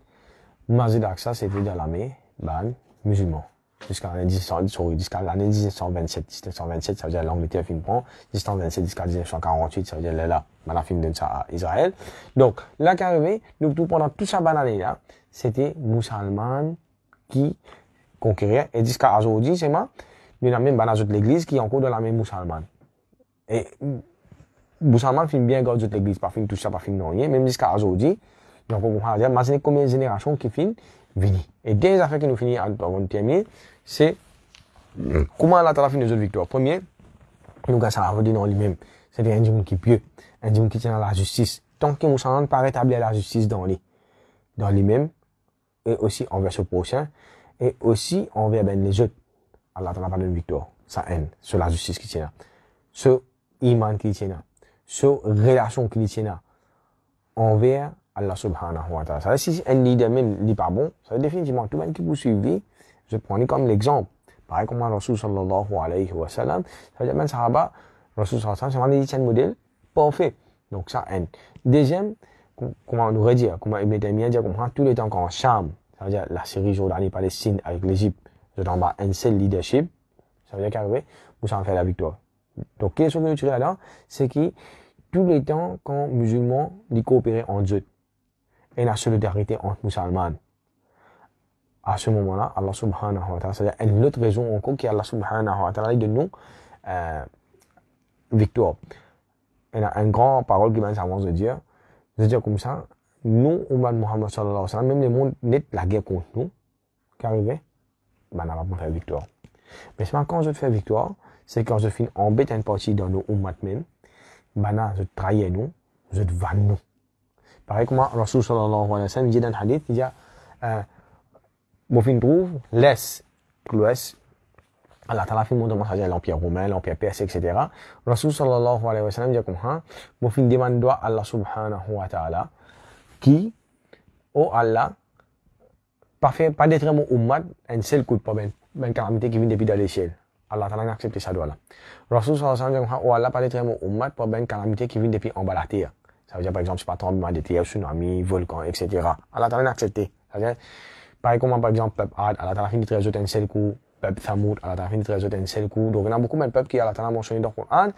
Mazidaksa se c'était dans l'armée, ban musulman. jusqu'à l'année 1927, 1927 ça veut dire l'Angleterre fin bon, 1927 jusqu'à 1948 ça veut dire la ban fin den Donc a Israel. la nous tout pendant tout ça ban l'année la, se te musalman et jusqu'à aujourd'hui c'est moi, nous avons même ban de l'Église qui est encore la l'armée musulmane. Et, Moussaman filme bien Gars de l'Église, pas fin tout ça, pas fin non rien, même jusqu'à aujourd'hui. Donc, on va dire, mais c'est combien de générations qui finissent, Vini. Et deux affaires qui nous finissent avant de terminer, c'est euh, comment Allah la fin les autres victoires. Premier, nous gars, ça va dire non lui-même. C'est un dieu qui pieux, un dieu qui tient à la justice. Tant que Moussaman ne pas à la justice dans lui, même et aussi envers ce prochain, et aussi envers ben, les autres. Allah a pas de victoire, sa haine, sur la justice qui tient ce sur iman qui tient là sur relation chrétienne envers Allah subhanahu wa ta'ala. Ça, si un leader même n'est pas bon, ça définitivement tout le monde qui vous suivez, je prends comme l'exemple. Pareil comme Rasul sallallahu alayhi wa sallam, ça veut dire même sahaba, Rasul sallallahu alayhi wa sallam, c'est un modèle parfait. Donc ça, un. Deuxième, comment on redire, dire, comment Ibn Taymiyyah dit, prend tout le temps qu'on charme, ça veut dire la Syrie, Jordanie, Palestine avec l'Égypte, je t'en bas un seul leadership, ça veut dire qu'arriver, vous en faites la victoire. Donc, qu'est-ce que je veux dire là C'est que tous les temps, quand musulmans, coopéraient en Dieu. Et la solidarité entre musulmans. À ce moment-là, Allah subhanahu wa ta'ala, c'est-à-dire une autre raison encore qui Allah subhanahu wa ta'ala de nous euh, victoire. Il y a une grande parole qui vient s'avance de dire, c'est-à-dire comme ça, nous, va de Muhammad sallallahu alayhi wa sallam, même les mondes n'est la guerre contre nous, qui arrivait, ben, on va faire victoire. Mais c'est quand je fais victoire, c'est quand je fin embêter une partie dans nos umat même, bana, je trahis nous, je te nous. Pareil comme Rasul sallallahu alayhi wa sallam dit dans le hadith, il dit, euh, mon fin trouve, laisse, l'ouest, Allah la fin monte monde à l'Empire romain, l'Empire perse, etc. Rasul sallallahu alayhi wa sallam dit comme ça, mon fin demande à Allah subhanahu wa ta'ala, qui, oh Allah, pas fait, pas d'être mon umat, un seul coup de problème, une calamité qui vient depuis dans l'échelle. Allah Ta'ala n'accepte accepté ça là Rasoul sallallahu alayhi wa sallam, oh Allah, parlez de mon ummat pour ben calamité qui vient depuis en bas la terre. Ça veut dire, par exemple, c'est pas tremblement de terre, tsunami, volcan, etc. Allah Ta'ala accepté. Ça veut dire, pareil comme, par exemple, peuple Ad, Allah Ta'ala finit très un seul coup, peuple Thamoud, Allah Ta'ala finit très un seul coup. Donc, il y a beaucoup de peuples qui, Allah Ta'ala mentionné dans le Coran.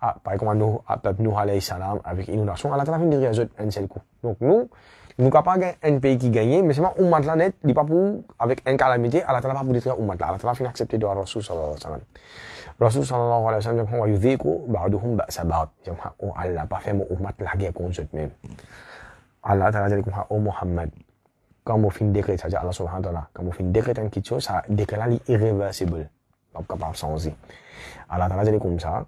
Ah, pareil comme nous, peuple Nuh alayhi salam, avec inondation, Allah Ta'ala finit très un seul coup. Donc, nous, Ils vont capables d'un pays qui gagne, mais seulement on là net, il pas pour, avec une calamité, à la tala pour détruire on à la tala fin accepter de Rasul sallallahu alayhi wa sallam. Rasul sallallahu alayhi Wasallam sallam, jam wa yudhiku, ba'duhum ba'sa ba'd. Jam ha, oh Allah, pas faire mon ummat la guerre contre eux même. Allah tala jadi kumha, oh Muhammad. Kamu fin dekret saja Allah subhanahu wa ta'ala. Kamu fin dekret yang kicau, sa dekret là irréversible. Pas capable sans Allah tala jadi comme ça.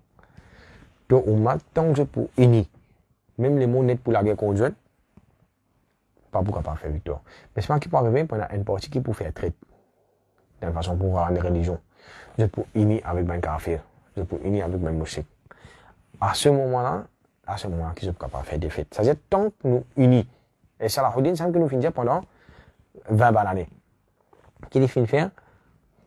Donc ummat, tant que pour uni. Même les mots net pour la guerre contre pas pourquoi pas faire victoire. Mais c'est pas qui peut arriver pendant une partie qui pour faire traite. D'une façon pour avoir une religion. Vous êtes pour unir avec Ben Kafir. Vous êtes pour unir avec Ben Moussik. À ce moment-là, à ce moment-là, qu'ils sont capables de faire défaite C'est-à-dire, tant que nous unis. Et Salahoudine c'est que nous finissons pendant 20 balles quest Qu'il est fin faire?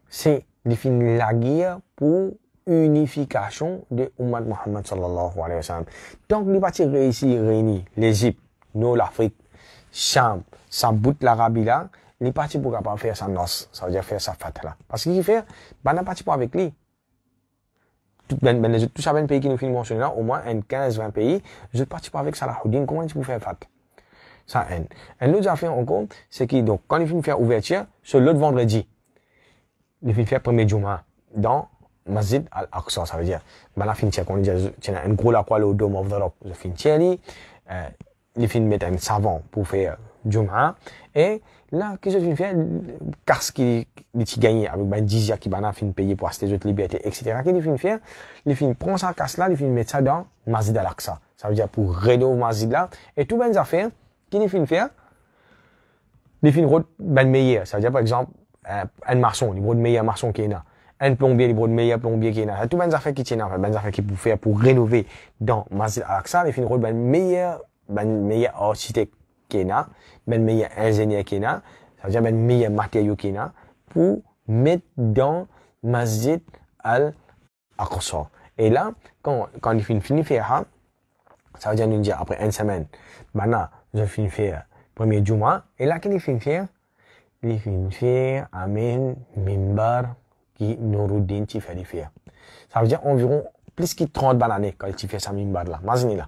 C'est, il la guerre pour unification de Oumad Mohammed sallallahu alayhi wa sallam. Tant que les partis à réunis, l'Égypte, nous, l'Afrique, Champ, ça bout l'Arabie là, il est parti pour pas faire sa noce, ça veut dire faire sa fête là. Parce qu'il fait, ben, on parti pas avec lui. Tout, ben, ben, tout ça, ben, pays qui nous finit mentionner là, au moins, un 15, 20 pays, je parti pas avec Salahuddin comment tu peux faire fête? Ça, un. Un autre affaire encore, c'est qui donc, quand il finit faire ouverture, c'est l'autre vendredi, il finit faire premier jour dans Masjid al-Aqsa, ça veut dire, ben, la fin, qu'on dit, tiens, un gros la quoi, le Dome of the Rock, je finis, les films un savon pour faire Jum'a. Et là, qu'est-ce que je fais? Parce qu'il est gagné avec ben Dizia qui va de payer pour acheter d'autres libertés, etc. Qu'est-ce que je faire Les films prennent ça, casse là, les films mettent ça dans Mazid al-Aqsa. Ça veut dire pour rénover Mazid là. Et tout ben affaires, qu'est-ce que je faire Les films rôdent ben meilleur. Ça veut dire, par exemple, euh, un maçon, les rôde meilleur maçon qu'il y en a. Un plombier, les rôde meilleur plombier qu'il y en a. Tout ben affaires qui tiennent, ben affaires qui peut faire, pour rénover dans Mazid al-Aqsa, les films rôdent ben meilleur ben meilleur architecte kena, ben meilleur ingénieur kena, ça veut dire ben meilleur matériau kena pour mettre dans masjid al aqsa et là quand quand il finit faire ça veut dire nous dire après une semaine maintenant je finis faire premier du mois et là qu'est-ce qu'il finit faire il finit faire amen minbar qui Nouruddin qui fait faire ça veut dire environ plus que 30 bananes quand il fait sa minbar là mazinila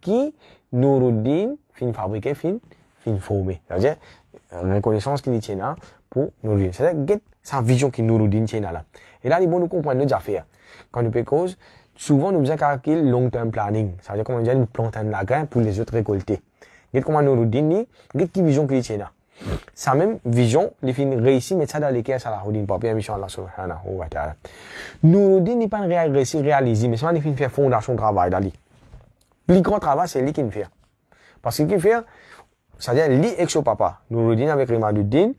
qui Nouruddin fin fabriqué fin fin former. C'est-à-dire reconnaissance qu'il tient hein, là pour nous. C'est-à-dire sa vision qui nous tient là. Et là, il faut nous comprendre nos affaires. Hein. Quand nous cause, souvent nous long term planning. cest à dire comment dire une plante la graine pour les autres récolter. Regarde comment vision qu'il tient là. Sa même vision, les fins réussi mais ça dans ça la pas bien mission Allah wa ta'ala. nous pas réaliser mais nous faire fondation travail le grand travail, c'est lui qui le fait. Parce que qui fait, c'est-à-dire lui et son papa, nous le disons avec Rimaduddin,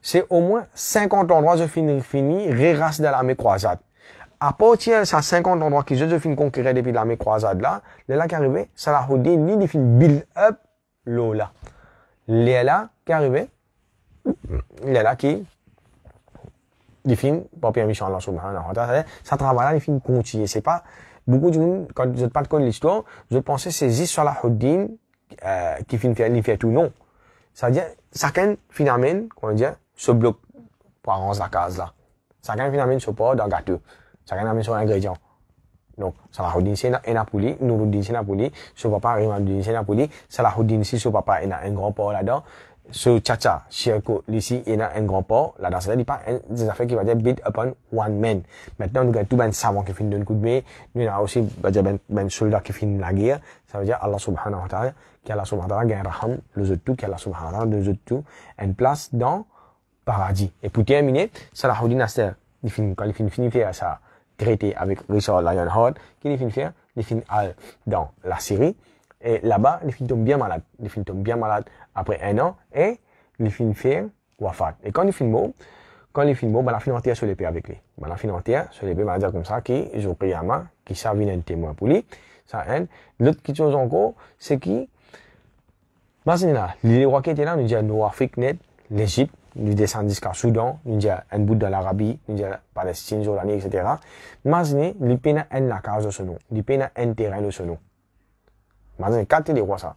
c'est au moins 50 endroits je fini, fini, rérace de l'armée croisade. À partir de ces 50 endroits qui je finis conquérir depuis l'armée croisade là, le là qui arrivé, Salahuddin, lui, il films build up l'eau là. Les là qui arrivé, les là qui, il fin, pas permission hein, à l'ensemble, ça travaille là, il fin continuer. C'est pas, beaucoup de monde quand je pas de l'histoire, je pensais c'est juste sur la houdine euh, qui finit fait tout. Non. C'est-à-dire, chacun, finalement, qu'on dit, se bloque pour arranger la case là. Certains phénomènes se porte dans le gâteau. Certains phénomènes son ingrédient. Donc, la houdine c'est un Napoli, Nouruddin c'est Napoli, son papa il y a Rimaduddin c'est la houdine si son papa il y a un grand port là-dedans, ce tcha-tcha, chez ici, il y a un grand port. La danse, il pas un, des affaires qui va dire beat upon one man. Maintenant, nous avons tous ben savant qui finit d'un coup de main. Nous avons aussi, va dire, ben, ben soldat qui finit la guerre. Ça veut dire Allah subhanahu wa ta'ala, qu'Allah subhanahu wa ta'ala gagne raham, le zotou, qu'Allah subhanahu wa ta'ala, le zotou, une place dans paradis. Et pour terminer, Salahuddin Nasser, il finit, quand il finit, finit faire sa traité avec Richard Lionheart, qu'il finit faire, il finit dans la Syrie. Et là-bas, il finit bien malade. Il finit bien malade après un an, et il finit faire wafat. Et quand il finit mort, quand il finit mort, ben, bah, la fin entière sur l'épée avec lui. Ben, la fin entière sur l'épée, ben, dire comme ça, qui, jour main, qui savine un témoin pour lui, ça, un. L'autre qui chose encore, c'est qui, là, les rois qui étaient là, nous disaient, nous, Afrique net, l'Égypte, nous descendons jusqu'à Soudan, nous disons un bout de l'Arabie, nous disons Palestine, Jordanie, etc. Imaginez, l'Ipéna en la case de ce nom, l'Ipéna un terrain de ce nom. quand quatre les rois ça.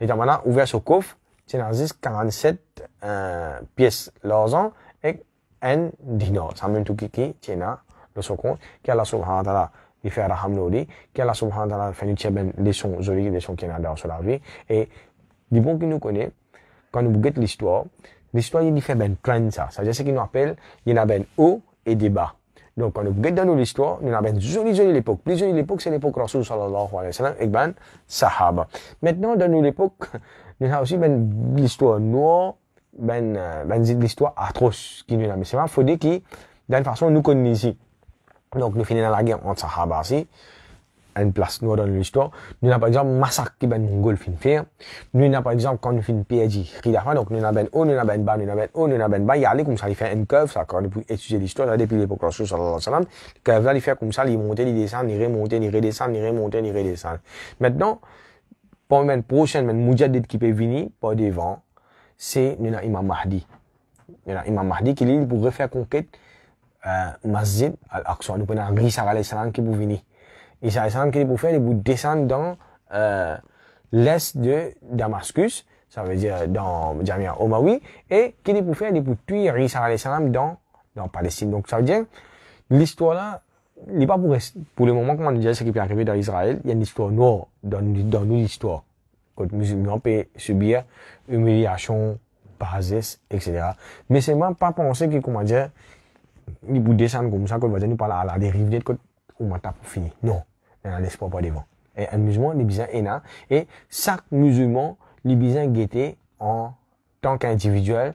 Les Tamana ouvert ce coffre, euh, C'est-à-dire a 47 euh, pièces l'argent et un dinar. Ça me dit qui à le second, qu'Allah subhanahu wa ta'ala il fait la hamdoli, qu'Allah subhanahu wa ta'ala fait une chèben des sons jolis, des sons qui a dans la vie. Et du bon qui nous connaît, quand nous regarde l'histoire, l'histoire il fait ben plein de ça. Ça veut dire ce qu'il nous appelle, il y a ben haut et des bas. Donc, quand nous regardons dans l'histoire, nous avons ben une jolie, jolie époque. Plus jolie époque, c'est l'époque Rasul sallallahu alayhi wa sallam et ben Sahaba. Maintenant, dans l'époque, nous avons aussi ben l'histoire noire ben euh, ben l'histoire atroce qui nous a mais c'est pas faut dire que, d'une façon nous connaissons ici donc nous finissons la guerre entre Sahaba ici une place noire dans l'histoire nous avons par exemple massacre qui ben mongol fin faire nous avons par exemple quand nous finissons perdre Khilafa donc nous avons ben haut oh, nous avons ben bas nous avons ben haut oh, nous avons ben bas y aller comme ça il fait une curve ça quand nous étudier l'histoire depuis l'époque Rasul sallallahu alayhi wa sallam curve là il fait comme ça il monte il descend il remonte il redescend il remonte il maintenant pour men prochaine men est qui peut venir pas devant c'est na imam mahdi na imam mahdi qui est pour refaire conquête euh, masjid al-aqsa nous prenons Isa alayhi salam qui pour venir Isa alayhi salam qui est pour faire pour descendre dans euh, l'est de Damascus ça veut dire dans Jamia Omawi et qui est pour faire pour tuer Isa alayhi salam dans dans Palestine donc ça veut dire l'histoire là pas pour le moment, quand dire, ce qui peut arriver dans Israël, il y a une histoire noire dans, dans nos histoires. Quand les musulmans peuvent subir humiliation, basesse, etc. Mais c'est même pas penser que, comment dire, il peut descendre comme ça, qu'on va dire, nous parler à la dérive d'être, on m'a pour fini. Non. Il y a l'espoir pas devant. Et un musulman, les besoin et Et chaque musulman, les bizans guetté en tant qu'individuel,